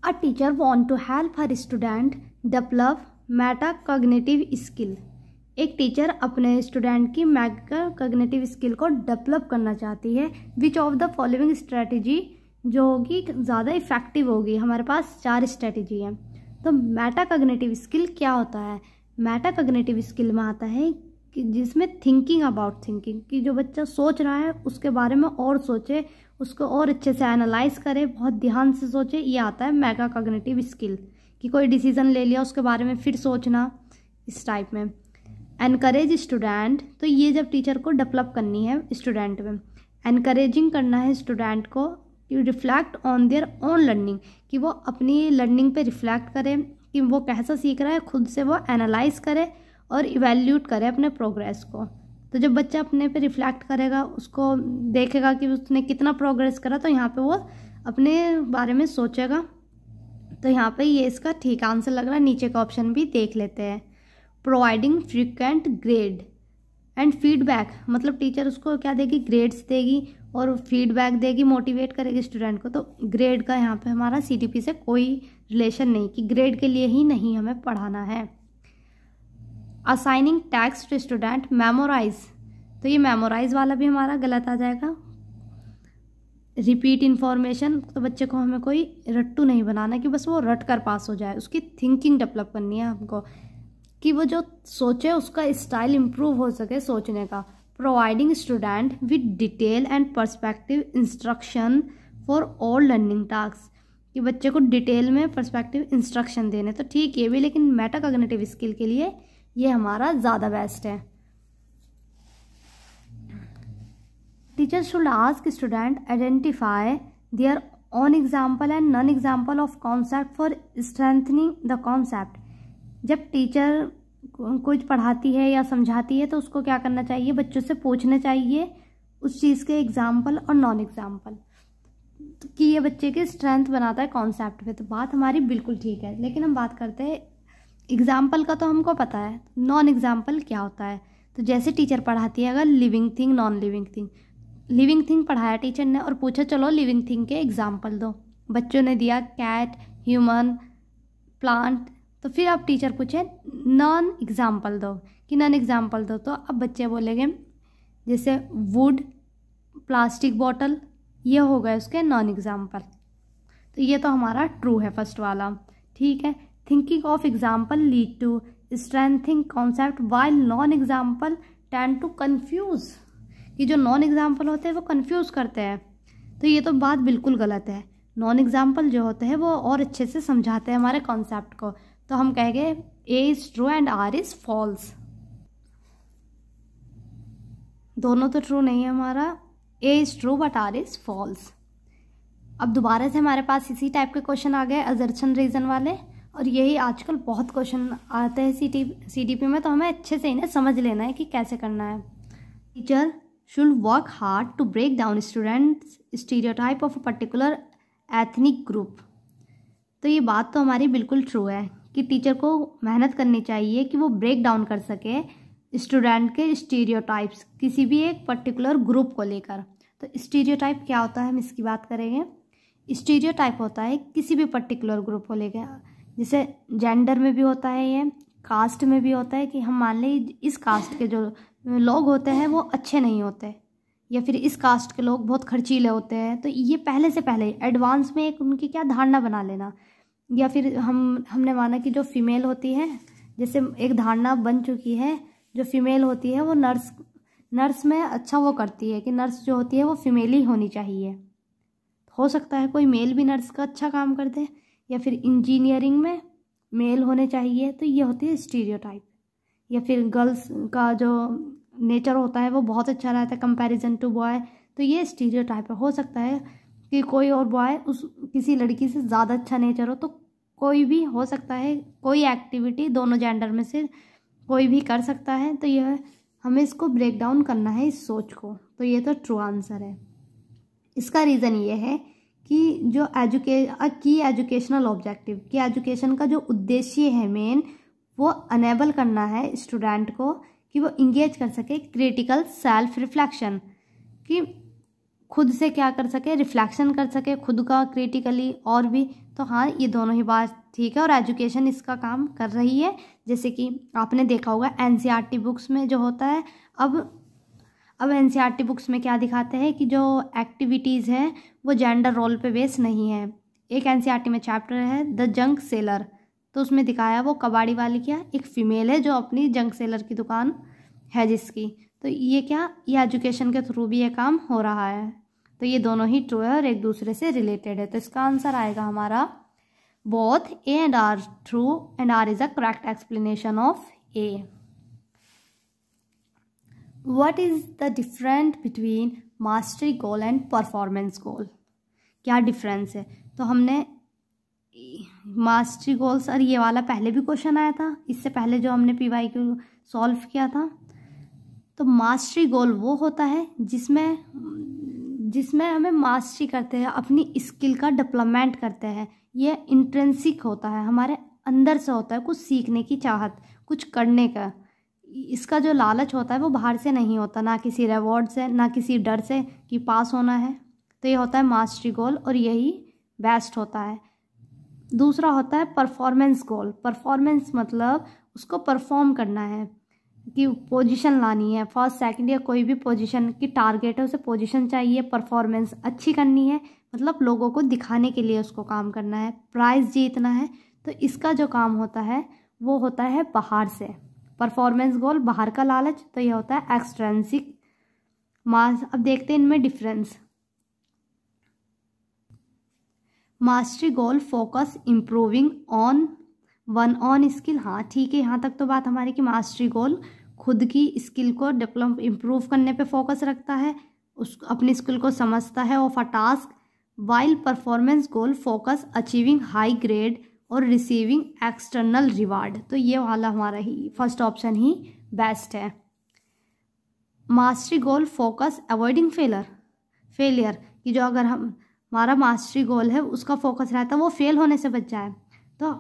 a teacher want to help her student develop meta cognitive skill एक टीचर अपने स्टूडेंट की मैटा कग्नेटिव स्किल को डेवलप करना चाहती है which of the following strategy जो होगी ज़्यादा इफ़ेक्टिव होगी हमारे पास चार स्ट्रेटजी हैं तो मेटा कग्नेटिव स्किल क्या होता है मेटा कग्नेटिव स्किल में आता है कि जिसमें थिंकिंग अबाउट थिंकिंग कि जो बच्चा सोच रहा है उसके बारे में और सोचे उसको और अच्छे से एनालाइज करे बहुत ध्यान से सोचे ये आता है मेगा कग्नेटिव स्किल कि कोई डिसीज़न ले लिया उसके बारे में फिर सोचना इस टाइप में एनकरेज स्टूडेंट तो ये जब टीचर को डेवलप करनी है स्टूडेंट में एनकरेजिंग करना है स्टूडेंट को reflect on their own learning कि वो अपनी लर्निंग पे रिफ्लेक्ट करें कि वो कैसा सीख रहा है खुद से वो एनालाइज करे और इवेल्यूट करे अपने प्रोग्रेस को तो जब बच्चा अपने पे रिफ्लैक्ट करेगा उसको देखेगा कि उसने कितना प्रोग्रेस करा तो यहाँ पे वो अपने बारे में सोचेगा तो यहाँ पे ये इसका ठीक आंसर लग रहा है नीचे का ऑप्शन भी देख लेते हैं providing frequent grade and feedback मतलब टीचर उसको क्या देगी ग्रेड्स देगी और फीडबैक देगी मोटिवेट करेगी स्टूडेंट को तो ग्रेड का यहाँ पे हमारा सी से कोई रिलेशन नहीं कि ग्रेड के लिए ही नहीं हमें पढ़ाना है assigning tasks to student memorize तो ये मेमोराइज वाला भी हमारा गलत आ जाएगा रिपीट इन्फॉर्मेशन तो बच्चे को हमें कोई रट्टू नहीं बनाना कि बस वो रट कर पास हो जाए उसकी थिंकिंग डेवलप करनी है हमको कि वो जो सोचे उसका स्टाइल इम्प्रूव हो सके सोचने का providing student with detail and perspective instruction for all learning tasks कि बच्चे को डिटेल में परस्पेक्टिव इंस्ट्रक्शन देने तो ठीक है भी लेकिन मेटा कग्नेटिव स्किल के लिए ये हमारा ज़्यादा बेस्ट है teacher should ask student identify their own example and non example of concept for strengthening the concept जब टीचर कुछ पढ़ाती है या समझाती है तो उसको क्या करना चाहिए बच्चों से पूछना चाहिए उस चीज़ के एग्जाम्पल और नॉन एग्जाम्पल तो कि ये बच्चे के स्ट्रेंथ बनाता है कॉन्सेप्ट पे तो बात हमारी बिल्कुल ठीक है लेकिन हम बात करते हैं एग्जाम्पल का तो हमको पता है नॉन एग्जाम्पल क्या होता है तो जैसे टीचर पढ़ाती है अगर living thing non living thing living thing पढ़ाया टीचर ने और पूछा चलो लिविंग थिंग के एग्जाम्पल दो बच्चों ने दिया कैट ह्यूमन प्लांट तो फिर आप टीचर पूछे नॉन एग्ज़ाम्पल दो कि नॉन एग्ज़ाम्पल दो तो अब बच्चे बोलेंगे जैसे वुड प्लास्टिक बॉटल ये हो गए उसके नॉन एग्ज़ाम्पल तो ये तो हमारा ट्रू है फर्स्ट वाला ठीक है thinking of example lead to strengthening concept while non example tend to confuse कि जो नॉन एग्ज़ाम्पल होते हैं वो कन्फ्यूज़ करते हैं तो ये तो बात बिल्कुल गलत है नॉन एग्ज़ाम्पल जो होते हैं वो और अच्छे से समझाते हैं हमारे कॉन्सेप्ट को तो हम कहेंगे A is true and R is false दोनों तो ट्रू नहीं है हमारा A is true but R is false अब दोबारा से हमारे पास इसी टाइप के क्वेश्चन आ गए अजर्शन रीज़न वाले और यही आजकल बहुत क्वेश्चन आते हैं C T C D P में तो हमें अच्छे से इन्हें समझ लेना है कि कैसे करना है teacher should work hard to break down students stereotype of a particular ethnic group तो ये बात तो हमारी बिल्कुल ट्रू है कि टीचर को मेहनत करनी चाहिए कि वो ब्रेक डाउन कर सके स्टूडेंट के स्टीरियोटाइप्स किसी भी एक पर्टिकुलर ग्रुप को लेकर तो स्टीरियोटाइप क्या होता है हम इसकी बात करेंगे स्टीरियोटाइप होता है किसी भी पर्टिकुलर ग्रुप को लेकर जैसे जेंडर में भी होता है ये कास्ट में भी होता है कि हम मान लें इस कास्ट के जो लोग होते हैं वो अच्छे नहीं होते या फिर इस कास्ट के लोग बहुत खर्चीले होते हैं तो ये पहले से पहले एडवांस में एक उनकी क्या धारणा बना लेना या फिर हम हमने माना कि जो फीमेल होती है जैसे एक धारणा बन चुकी है जो फीमेल होती है वो नर्स नर्स में अच्छा वो करती है कि नर्स जो होती है वो फीमेल ही होनी चाहिए हो सकता है कोई मेल भी नर्स का अच्छा काम कर दे या फिर इंजीनियरिंग में मेल होने चाहिए तो ये होती है स्टीरियोटाइप या फिर गर्ल्स का जो नेचर होता है वो बहुत अच्छा रहता है कंपैरिजन टू बॉय तो ये स्टीरियोटाइप है हो सकता है कि कोई और बॉय उस किसी लड़की से ज़्यादा अच्छा नेचर हो तो कोई भी हो सकता है कोई एक्टिविटी दोनों जेंडर में से कोई भी कर सकता है तो यह हमें इसको ब्रेक डाउन करना है इस सोच को तो ये तो ट्रू आंसर है इसका रीज़न ये है कि जो एजुके की एजुकेशनल ऑब्जेक्टिव की एजुकेशन का जो उद्देश्य है मेन वो अनेबल करना है स्टूडेंट को कि वो इंगेज कर सके क्रिटिकल सेल्फ रिफ्लेक्शन कि खुद से क्या कर सके रिफ्लेक्शन कर सके खुद का क्रिटिकली और भी तो हाँ ये दोनों ही बात ठीक है और एजुकेशन इसका काम कर रही है जैसे कि आपने देखा होगा एन बुक्स e में जो होता है अब अब एन बुक्स e में क्या दिखाते हैं कि जो एक्टिविटीज़ हैं वो जेंडर रोल पे बेस नहीं है एक एन e में चैप्टर है द जंक सेलर तो उसमें दिखाया वो कबाड़ी वाली क्या एक फ़ीमेल है जो अपनी जंक सेलर की दुकान है जिसकी तो ये क्या ये एजुकेशन के थ्रू भी ये काम हो रहा है तो ये दोनों ही ट्रू है और एक दूसरे से रिलेटेड है तो इसका आंसर आएगा हमारा both A and R true and R is a correct explanation of A what is the different between mastery goal and performance goal क्या डिफरेंस है तो हमने मास्टरी गोल सर ये वाला पहले भी क्वेश्चन आया था इससे पहले जो हमने पी वाई क्यू सॉल्व किया था तो मास्टरी गोल वो होता है जिसमें जिसमें हमें मास्टरी करते हैं अपनी स्किल का डेवलपमेंट करते हैं ये इंट्रेंसिक होता है हमारे अंदर से होता है कुछ सीखने की चाहत कुछ करने का इसका जो लालच होता है वो बाहर से नहीं होता ना किसी रिवॉर्ड से ना किसी डर से कि पास होना है तो ये होता है मास्टरी गोल और यही बेस्ट होता है दूसरा होता है परफॉर्मेंस गोल परफॉर्मेंस मतलब उसको परफॉर्म करना है की पोजीशन लानी है फर्स्ट सेकंड या कोई भी पोजीशन की टारगेट है उसे पोजीशन चाहिए परफॉर्मेंस अच्छी करनी है मतलब लोगों को दिखाने के लिए उसको काम करना है प्राइज़ जीतना है तो इसका जो काम होता है वो होता है बाहर से परफॉर्मेंस गोल बाहर का लालच तो यह होता है एक्सट्रेंसिक मास अब देखते हैं इनमें difference mastery goal focus improving on one on skill हाँ ठीक है यहाँ तक तो बात हमारी कि मास्टरी गोल खुद की स्किल को डेवलप इम्प्रूव करने पे फोकस रखता है उस अपनी स्किल को समझता है of a task while performance goal focus achieving high grade और रिसीविंग एक्सटर्नल रिवार्ड तो ये वाला हमारा ही फर्स्ट ऑप्शन ही बेस्ट है mastery goal focus avoiding failure failure कि जो अगर हम हमारा मास्टरी गोल है उसका फोकस रहता है वो फेल होने से बच जाए तो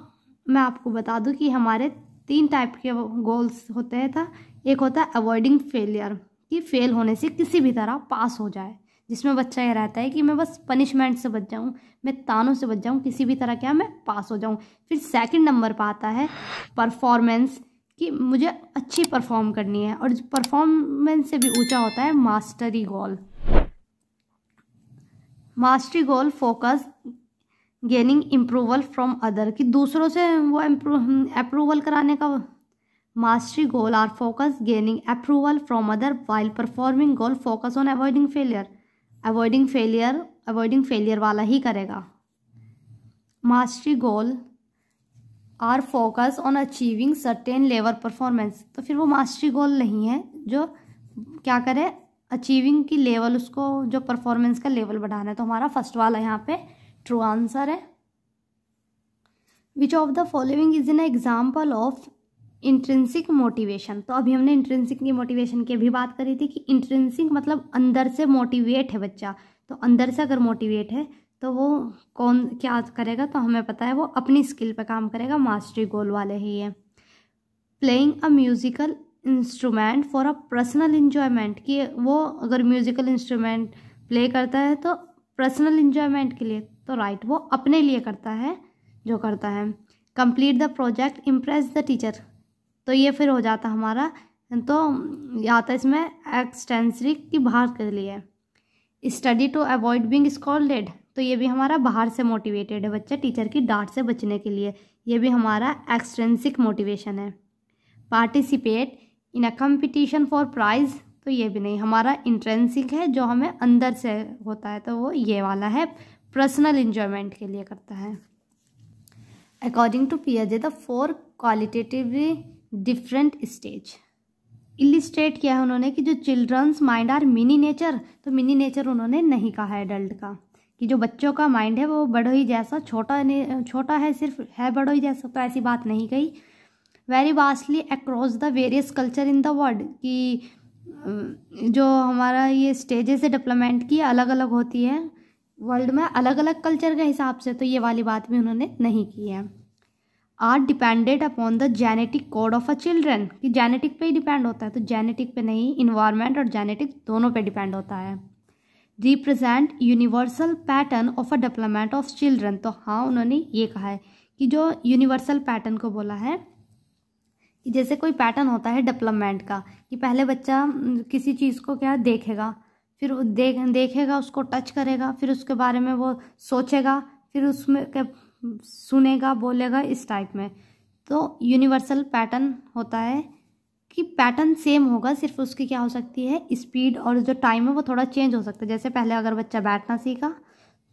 मैं आपको बता दूं कि हमारे तीन टाइप के गोल्स होते हैं था एक होता है अवॉइडिंग फेलियर कि फेल होने से किसी भी तरह पास हो जाए जिसमें बच्चा यह रहता है कि मैं बस पनिशमेंट से बच जाऊँ मैं तानों से बच जाऊँ किसी भी तरह क्या मैं पास हो जाऊँ फिर सेकंड नंबर पर आता है परफॉर्मेंस कि मुझे अच्छी परफॉर्म करनी है और परफॉर्मेंस से भी ऊंचा होता है mastery goal mastery goal focus gaining approval from other कि दूसरों से वो अप्रूवल कराने का mastery goal are focus gaining approval from other while performing goal focus on avoiding failure avoiding failure avoiding failure वाला ही करेगा mastery goal are focus on achieving certain level performance तो फिर वो मास्टरी गोल नहीं है जो क्या करे अचीविंग की लेवल उसको जो परफॉर्मेंस का लेवल बढ़ाना है तो हमारा फर्स्ट वाला यहाँ पे ट्रू आंसर है which of the following is in example of intrinsic motivation तो अभी हमने इंट्रेंसिक की मोटिवेशन की भी बात करी थी कि इंट्रेंसिक मतलब अंदर से मोटिवेट है बच्चा तो अंदर से अगर मोटिवेट है तो वो कौन क्या करेगा तो हमें पता है वो अपनी स्किल पे काम करेगा मास्टरी गोल वाले ही है playing a musical instrument for a personal enjoyment कि वो अगर म्यूज़िकल इंस्ट्रूमेंट प्ले करता है तो पर्सनल इन्जॉयमेंट के लिए तो राइट वो अपने लिए करता है जो करता है complete the project impress the teacher तो ये फिर हो जाता हमारा तो आता है इसमें एक्सटेंसरी की बाहर के लिए study to avoid being scolded तो ये भी हमारा बाहर से मोटिवेटेड है बच्चा टीचर की डांट से बचने के लिए ये भी हमारा एक्सटेंसिक मोटिवेशन है participate in a competition for prize तो ये भी नहीं हमारा इंट्रेंसिक है जो हमें अंदर से होता है तो वो ये वाला है पर्सनल इंजॉयमेंट के लिए करता है अकॉर्डिंग टू पियाजे the four qualitatively different stage illustrate किया है उन्होंने कि जो children's mind are mini nature तो मिनी नेचर उन्होंने नहीं कहा है एडल्ट का कि जो बच्चों का माइंड है वो बड़ो ही जैसा छोटा छोटा है सिर्फ है बड़ो ही जैसा तो ऐसी बात नहीं कही very vastly across the various culture in the world कि जो हमारा ये स्टेजेस है डेवलपमेंट की अलग अलग होती है वर्ल्ड में अलग अलग कल्चर के हिसाब से तो ये वाली बात भी उन्होंने नहीं की है are depended upon the genetic code of a children कि जेनेटिक पे ही डिपेंड होता है तो जेनेटिक पे नहीं इन्वायरमेंट और जेनेटिक दोनों पे डिपेंड होता है represent universal pattern of a development of children तो हाँ उन्होंने ये कहा है कि जो यूनिवर्सल पैटर्न को बोला है कि जैसे कोई पैटर्न होता है डेवलपमेंट का कि पहले बच्चा किसी चीज़ को क्या देखेगा फिर देख देखेगा उसको टच करेगा फिर उसके बारे में वो सोचेगा फिर उसमें सुनेगा बोलेगा इस टाइप में तो यूनिवर्सल पैटर्न होता है कि पैटर्न सेम होगा सिर्फ उसकी क्या हो सकती है स्पीड और जो टाइम है वो थोड़ा चेंज हो सकता है जैसे पहले अगर बच्चा बैठना सीखा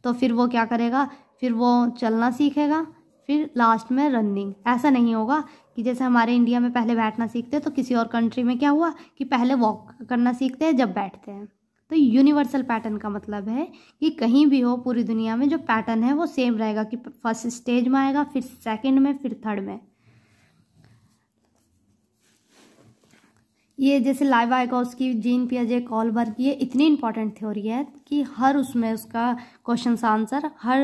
तो फिर वो क्या करेगा फिर वो चलना सीखेगा फिर लास्ट में रनिंग ऐसा नहीं होगा कि जैसे हमारे इंडिया में पहले बैठना सीखते हैं तो किसी और कंट्री में क्या हुआ कि पहले वॉक करना सीखते हैं जब बैठते हैं तो यूनिवर्सल पैटर्न का मतलब है कि कहीं भी हो पूरी दुनिया में जो पैटर्न है वो सेम रहेगा कि फर्स्ट स्टेज में आएगा फिर सेकेंड में फिर थर्ड में ये जैसे लाइव आएगा उसकी जीन पियाजे कॉलबर्ग ये इतनी इंपॉर्टेंट थ्योरी है कि हर उसमें उसका क्वेश्चन आंसर हर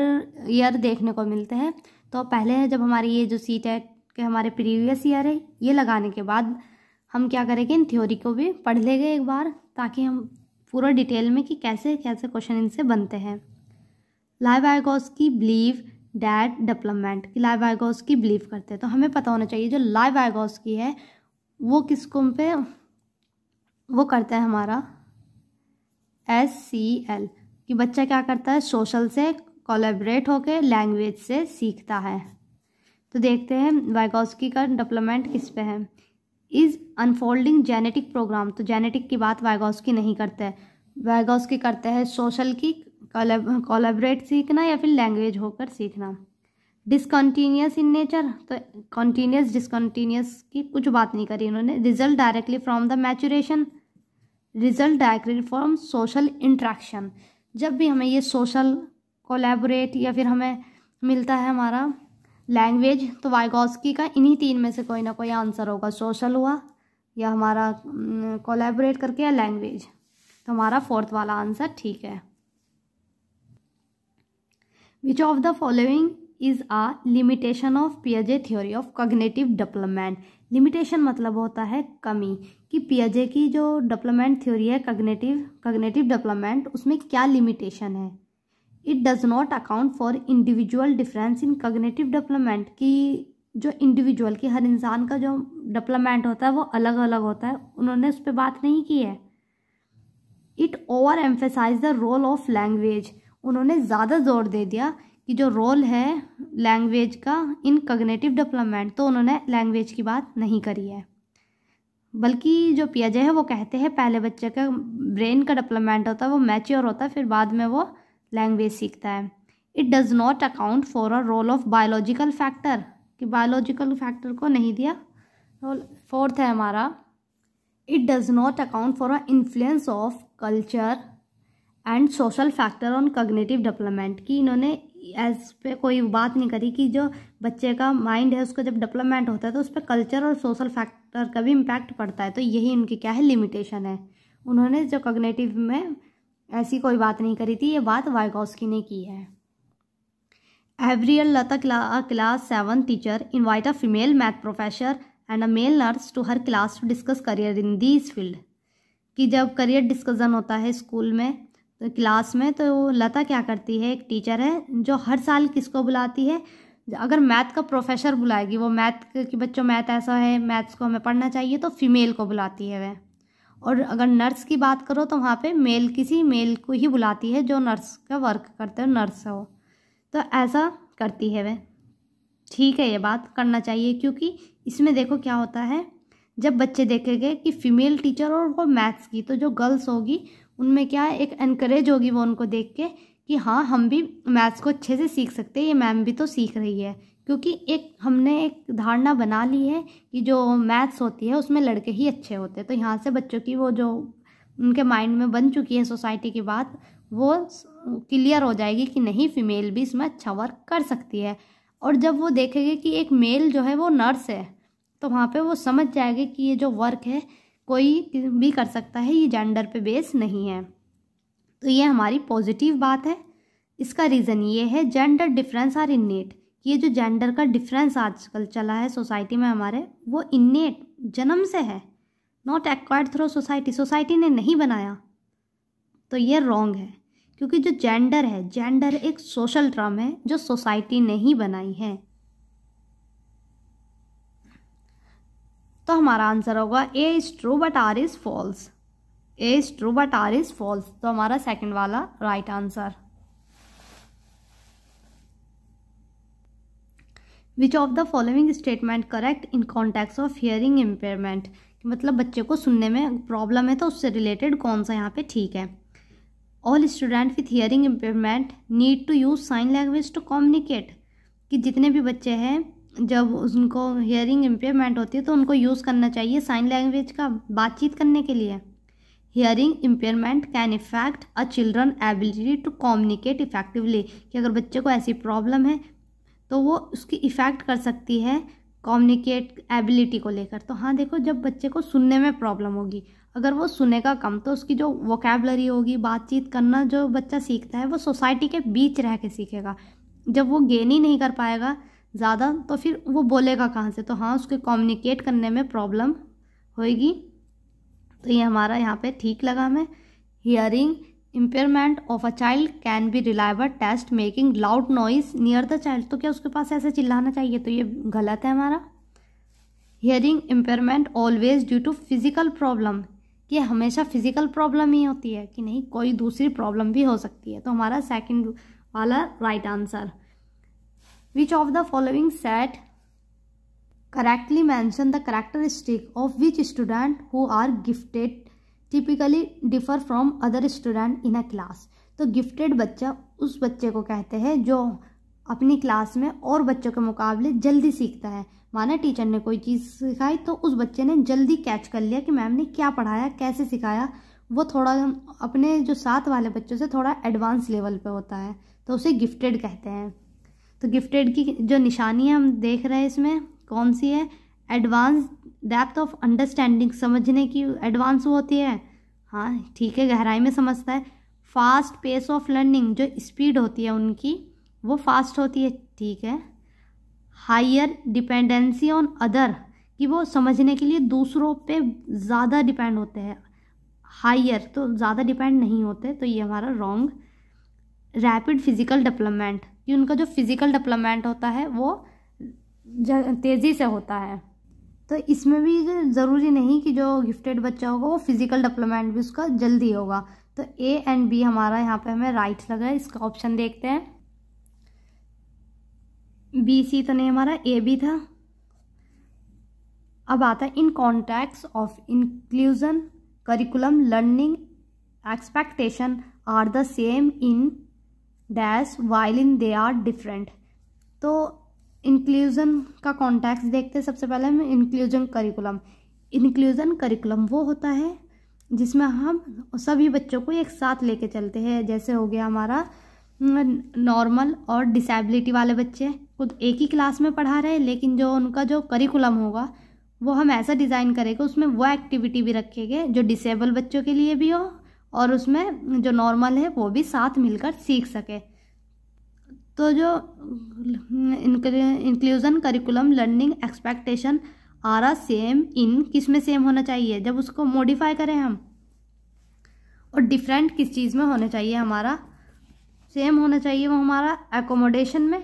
ईयर देखने को मिलते हैं तो पहले है जब हमारी ये जो सीट है कि हमारे प्रीवियस ईयर है ये लगाने के बाद हम क्या करेंगे इन थ्योरी को भी पढ़ लेंगे एक बार ताकि हम पूरा डिटेल में कि कैसे कैसे क्वेश्चन इनसे बनते हैं लाइवाइगोस की बिलीव डैट डेवलपमेंट कि लाइव लाइवाइगोस की बिलीव करते हैं तो हमें पता होना चाहिए जो लाइवाइगोस की है वो किसको पे वो करता है हमारा एस सी एल कि बच्चा क्या करता है सोशल से कोलेबरेट होकर लैंग्वेज से सीखता है तो देखते हैं वाइगोस्की का डेवलपमेंट किस पे है इज़ अनफोल्डिंग जेनेटिक प्रोग्राम तो जेनेटिक की बात वाइगॉस की नहीं करता है वाइगॉस की करता है सोशल की कोलेबरेट सीखना या फिर लैंग्वेज होकर सीखना डिसकन्टीन्यूस इन नेचर तो कॉन्टीन्यूस डिसकन्टीन्यूस की कुछ बात नहीं करी इन्होंने result directly from the maturation result directly from social interaction जब भी हमें ये सोशल कोलेबरेट या फिर हमें मिलता है हमारा लैंग्वेज तो वाइगोस्की का इन्हीं तीन में से कोई ना कोई आंसर होगा सोशल हुआ या हमारा कोलेबोरेट करके या लैंग्वेज तो हमारा फोर्थ वाला आंसर ठीक है which of the following is a limitation of पियाजे theory of cognitive development limitation मतलब होता है कमी कि पियाजे की जो डेवलपमेंट थ्योरी है कग्नेटिव कग्नेटिव डेवलपमेंट उसमें क्या लिमिटेशन है it does not account for individual difference in cognitive development कि जो इंडिविजुअल की हर इंसान का जो डेवलपमेंट होता है वो अलग अलग होता है उन्होंने उस पर बात नहीं की है it over emphasize the role of language उन्होंने ज़्यादा जोर दे दिया कि जो रोल है लैंग्वेज का इन कग्नेटिव डेवलपमेंट तो उन्होंने लैंग्वेज की बात नहीं करी है बल्कि जो पियाजे है वो कहते हैं पहले बच्चे का ब्रेन का डेवलपमेंट होता है वो मैच्योर होता है फिर बाद में वो लैंग्वेज सीखता है it does not account for a role of biological factor कि बायोलॉजिकल फैक्टर को नहीं दिया रोल फोर्थ है हमारा it does not account for a influence of culture and social factor on cognitive development कि इन्होंने एज पे कोई बात नहीं करी कि जो बच्चे का माइंड है उसका जब डेवलपमेंट होता है तो उस पर कल्चर और सोशल फैक्टर का भी इम्पैक्ट पड़ता है तो यही उनकी क्या है लिमिटेशन है उन्होंने जो कग्नेटिव में ऐसी कोई बात नहीं करी थी ये बात वाइगॉस्की ने की है every year Lata a class 7 teacher invite a female math professor and a male nurse to her class to discuss career in this कि जब करियर डिस्कशन होता है स्कूल में तो क्लास में तो लता क्या करती है एक टीचर है जो हर साल किसको बुलाती है अगर मैथ का प्रोफेसर बुलाएगी वो मैथ कि बच्चों मैथ ऐसा है मैथ्स को हमें पढ़ना चाहिए तो फीमेल को बुलाती है वह और अगर नर्स की बात करो तो वहाँ पे मेल किसी मेल को ही बुलाती है जो नर्स का वर्क करते हो नर्स हो तो ऐसा करती है वह ठीक है ये बात करना चाहिए क्योंकि इसमें देखो क्या होता है जब बच्चे देखेंगे कि फ़ीमेल टीचर और वो मैथ्स की तो जो गर्ल्स होगी उनमें क्या है एक इनक्रेज होगी वो उनको देख के कि हाँ हम भी मैथ्स को अच्छे से सीख सकते हैं ये मैम भी तो सीख रही है क्योंकि एक हमने एक धारणा बना ली है कि जो मैथ्स होती है उसमें लड़के ही अच्छे होते हैं तो यहाँ से बच्चों की वो जो उनके माइंड में बन चुकी है सोसाइटी की बात वो क्लियर हो जाएगी कि नहीं फीमेल भी इसमें अच्छा वर्क कर सकती है और जब वो देखेंगे कि एक मेल जो है वो नर्स है तो वहाँ पे वो समझ जाएंगे कि ये जो वर्क है कोई भी कर सकता है ये जेंडर पे बेस नहीं है तो ये हमारी पॉजिटिव बात है इसका रीज़न ये है gender difference are innate ये जो जेंडर का डिफरेंस आजकल चला है सोसाइटी में हमारे वो इन्नेट जन्म से है not acquired through society society ने नहीं बनाया तो ये रॉन्ग है क्योंकि जो जेंडर है जेंडर एक सोशल ट्रम है जो सोसाइटी ने ही बनाई है तो हमारा आंसर होगा A is true but R is false A is true but R is false तो हमारा सेकंड वाला right right answer which of the following statement correct in context of hearing impairment मतलब बच्चे को सुनने में प्रॉब्लम है तो उससे रिलेटेड कौन सा यहाँ पे ठीक है all student with hearing impairment need to use sign language to communicate कि जितने भी बच्चे हैं जब उनको हियरिंग इम्पेयरमेंट होती है तो उनको यूज़ करना चाहिए साइन लैंग्वेज का बातचीत करने के लिए hearing impairment can effect a children ability to communicate effectively कि अगर बच्चे को ऐसी प्रॉब्लम है तो वो उसकी इफ़ेक्ट कर सकती है कम्युनिकेट एबिलिटी को लेकर तो हाँ देखो जब बच्चे को सुनने में प्रॉब्लम होगी अगर वो सुनेगा कम तो उसकी जो वोकेबलरी होगी बातचीत करना जो बच्चा सीखता है वो सोसाइटी के बीच रह के सीखेगा जब वो गेन ही नहीं कर पाएगा ज़्यादा तो फिर वो बोलेगा कहाँ से तो हाँ उसके कम्युनिकेट करने में प्रॉब्लम होएगी तो ये हमारा यहाँ पे ठीक लगा हमें hearing impairment of a child can be reliable test making loud noise near the child तो क्या उसके पास ऐसे चिल्लाना चाहिए तो ये गलत है हमारा hearing impairment always due to physical problem ये हमेशा फिजिकल प्रॉब्लम ही होती है कि नहीं कोई दूसरी प्रॉब्लम भी हो सकती है तो हमारा सेकेंड वाला right answer which of the following set correctly mention the characteristic of which student who are gifted typically differ from other student in a class तो गिफ्टेड बच्चा उस बच्चे को कहते हैं जो अपनी क्लास में और बच्चों के मुकाबले जल्दी सीखता है माना टीचर ने कोई चीज़ सिखाई तो उस बच्चे ने जल्दी कैच कर लिया कि मैम ने क्या पढ़ाया कैसे सिखाया वो थोड़ा अपने जो साथ वाले बच्चों से थोड़ा एडवांस लेवल पे होता है तो उसे गिफ्टेड कहते हैं तो गिफ्टेड की जो निशानी हम देख रहे हैं इसमें कौन सी है एडवांस डेप्थ ऑफ अंडरस्टैंडिंग समझने की एडवांस होती है हाँ ठीक है गहराई में समझता है फास्ट पेस ऑफ लर्निंग जो स्पीड होती है उनकी वो फास्ट होती है ठीक है हायर डिपेंडेंसी ऑन अदर कि वो समझने के लिए दूसरों पे ज़्यादा डिपेंड होते हैं हायर तो ज़्यादा डिपेंड नहीं होते तो ये हमारा रॉन्ग रैपिड फिज़िकल डेवलपमेंट कि उनका जो फिज़िकल डेवलपमेंट होता है वो तेज़ी से होता है तो इसमें भी ज़रूरी नहीं कि जो गिफ्टेड बच्चा होगा वो फिज़िकल डेवलपमेंट भी उसका जल्दी होगा तो ए एंड बी हमारा यहाँ पे हमें राइट लगा है इसका ऑप्शन देखते हैं बी सी तो नहीं हमारा ए बी था अब आता है in contacts of inclusion curriculum learning expectation are the same in dash while in they are different तो इंक्लूजन का कॉन्टैक्ट देखते हैं सबसे पहले हम इंक्लूजन करिकुलम इंक्लूजन करिकुलम वो होता है जिसमें हम सभी बच्चों को एक साथ लेके चलते हैं जैसे हो गया हमारा नॉर्मल और डिसेबिलिटी वाले बच्चे खुद एक ही क्लास में पढ़ा रहे हैं लेकिन जो उनका जो करिकुलम होगा वो हम ऐसा डिज़ाइन करेंगे उसमें वो एक्टिविटी भी रखेंगे जो डिसेबल बच्चों के लिए भी हो और उसमें जो नॉर्मल है वो भी साथ मिलकर सीख सके तो जो inclusion curriculum learning expectation are same in किस में सेम होना चाहिए जब उसको मॉडिफाई करें हम और डिफरेंट किस चीज़ में होना चाहिए हमारा सेम होना चाहिए वो हमारा एकोमोडेशन में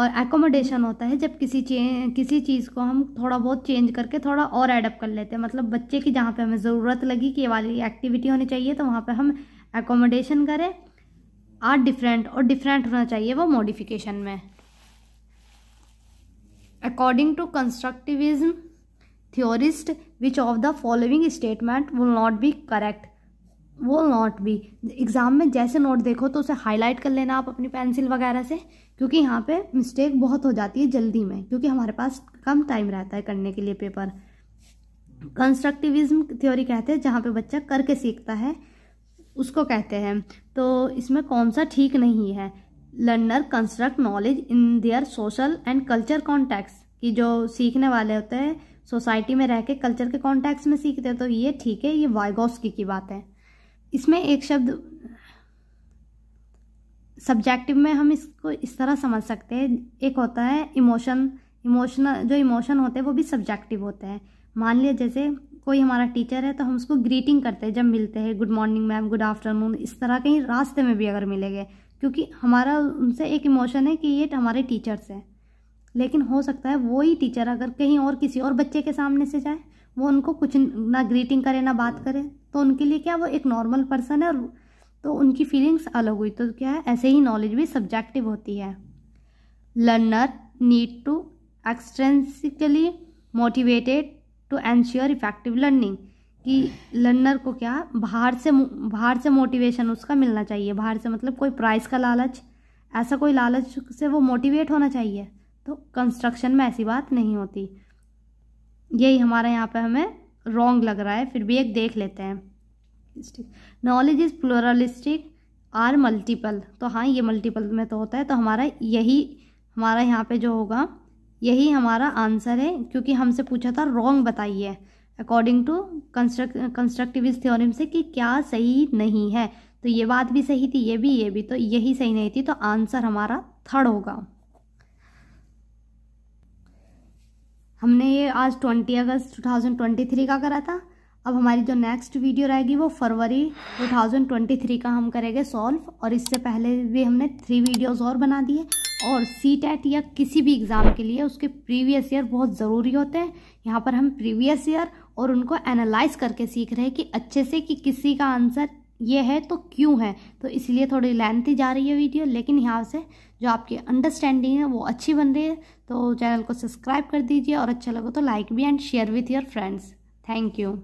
और एकोमोडेशन होता है जब किसी चे किसी चीज़ को हम थोड़ा बहुत चेंज करके थोड़ा और एडअप कर लेते हैं मतलब बच्चे की जहाँ पे हमें ज़रूरत लगी कि ये वाली एक्टिविटी होनी चाहिए तो वहाँ पे हम एकोमोडेशन करें आर डिफरेंट और डिफरेंट होना चाहिए वो मॉडिफिकेशन में according to constructivism theorist which of the following statement will not be correct वो नॉट बी एग्ज़ाम में जैसे नोट देखो तो उसे हाईलाइट कर लेना आप अपनी पेंसिल वगैरह से क्योंकि यहाँ पे मिस्टेक बहुत हो जाती है जल्दी में क्योंकि हमारे पास कम टाइम रहता है करने के लिए पेपर कंस्ट्रक्टिविज्म थ्योरी कहते हैं जहाँ पे बच्चा करके सीखता है उसको कहते हैं तो इसमें कौन सा ठीक नहीं है learner construct knowledge in their social and culture contacts कि जो सीखने वाले होते हैं सोसाइटी में रह के कल्चर के कॉन्टैक्ट्स में सीखते हैं तो ये ठीक है ये वाइगोस्की की बात है इसमें एक शब्द सब्जेक्टिव में हम इसको इस तरह समझ सकते हैं एक होता है इमोशन इमोशनल जो इमोशन होते हैं वो भी सब्जेक्टिव होते हैं मान लिया जैसे कोई हमारा टीचर है तो हम उसको ग्रीटिंग करते हैं जब मिलते हैं good morning ma'am good afternoon इस तरह कहीं रास्ते में भी अगर मिले गए क्योंकि हमारा उनसे एक इमोशन है कि ये तो हमारे टीचर्स हैं लेकिन हो सकता है वही टीचर अगर कहीं और किसी और बच्चे के सामने से जाए वो उनको कुछ ना ग्रीटिंग करे ना बात करे तो उनके लिए क्या वो एक नॉर्मल पर्सन है और तो उनकी फीलिंग्स अलग हुई तो क्या है ऐसे ही नॉलेज भी सब्जेक्टिव होती है learner need to extrinsically motivated to ensure effective learning कि लर्नर को क्या बाहर से बाहर से मोटिवेशन उसका मिलना चाहिए बाहर से मतलब कोई प्राइस का लालच ऐसा कोई लालच से वो मोटिवेट होना चाहिए तो कंस्ट्रक्शन में ऐसी बात नहीं होती यही हमारा यहाँ पे हमें रॉन्ग लग रहा है फिर भी एक देख लेते हैं knowledge is pluralistic or multiple तो हाँ ये मल्टीपल में तो होता है तो हमारा यही हमारा यहाँ पे जो होगा यही हमारा आंसर है क्योंकि हमसे पूछा था रॉन्ग बताइए according to construct constructivist theorem से कि क्या सही नहीं है तो ये बात भी सही थी ये भी ये भी तो यही सही नहीं थी तो आंसर हमारा थर्ड होगा हमने ये आज ट्वेंटी अगस्त टू थाउजेंड ट्वेंटी थ्री का करा था अब हमारी जो नेक्स्ट वीडियो रहेगी वो फरवरी 2023 का हम करेंगे सॉल्व और इससे पहले भी हमने थ्री वीडियोस और बना दिए और सी टेट या किसी भी एग्ज़ाम के लिए उसके प्रीवियस ईयर बहुत ज़रूरी होते हैं यहाँ पर हम प्रीवियस ईयर और उनको एनालाइज करके सीख रहे हैं कि अच्छे से कि किसी का आंसर ये है तो क्यों है तो इसलिए थोड़ी लेंथी जा रही है वीडियो लेकिन यहाँ से जो आपकी अंडरस्टैंडिंग है वो अच्छी बन रही है तो चैनल को सब्सक्राइब कर दीजिए और अच्छा लगे तो लाइक भी and share with your friends thank you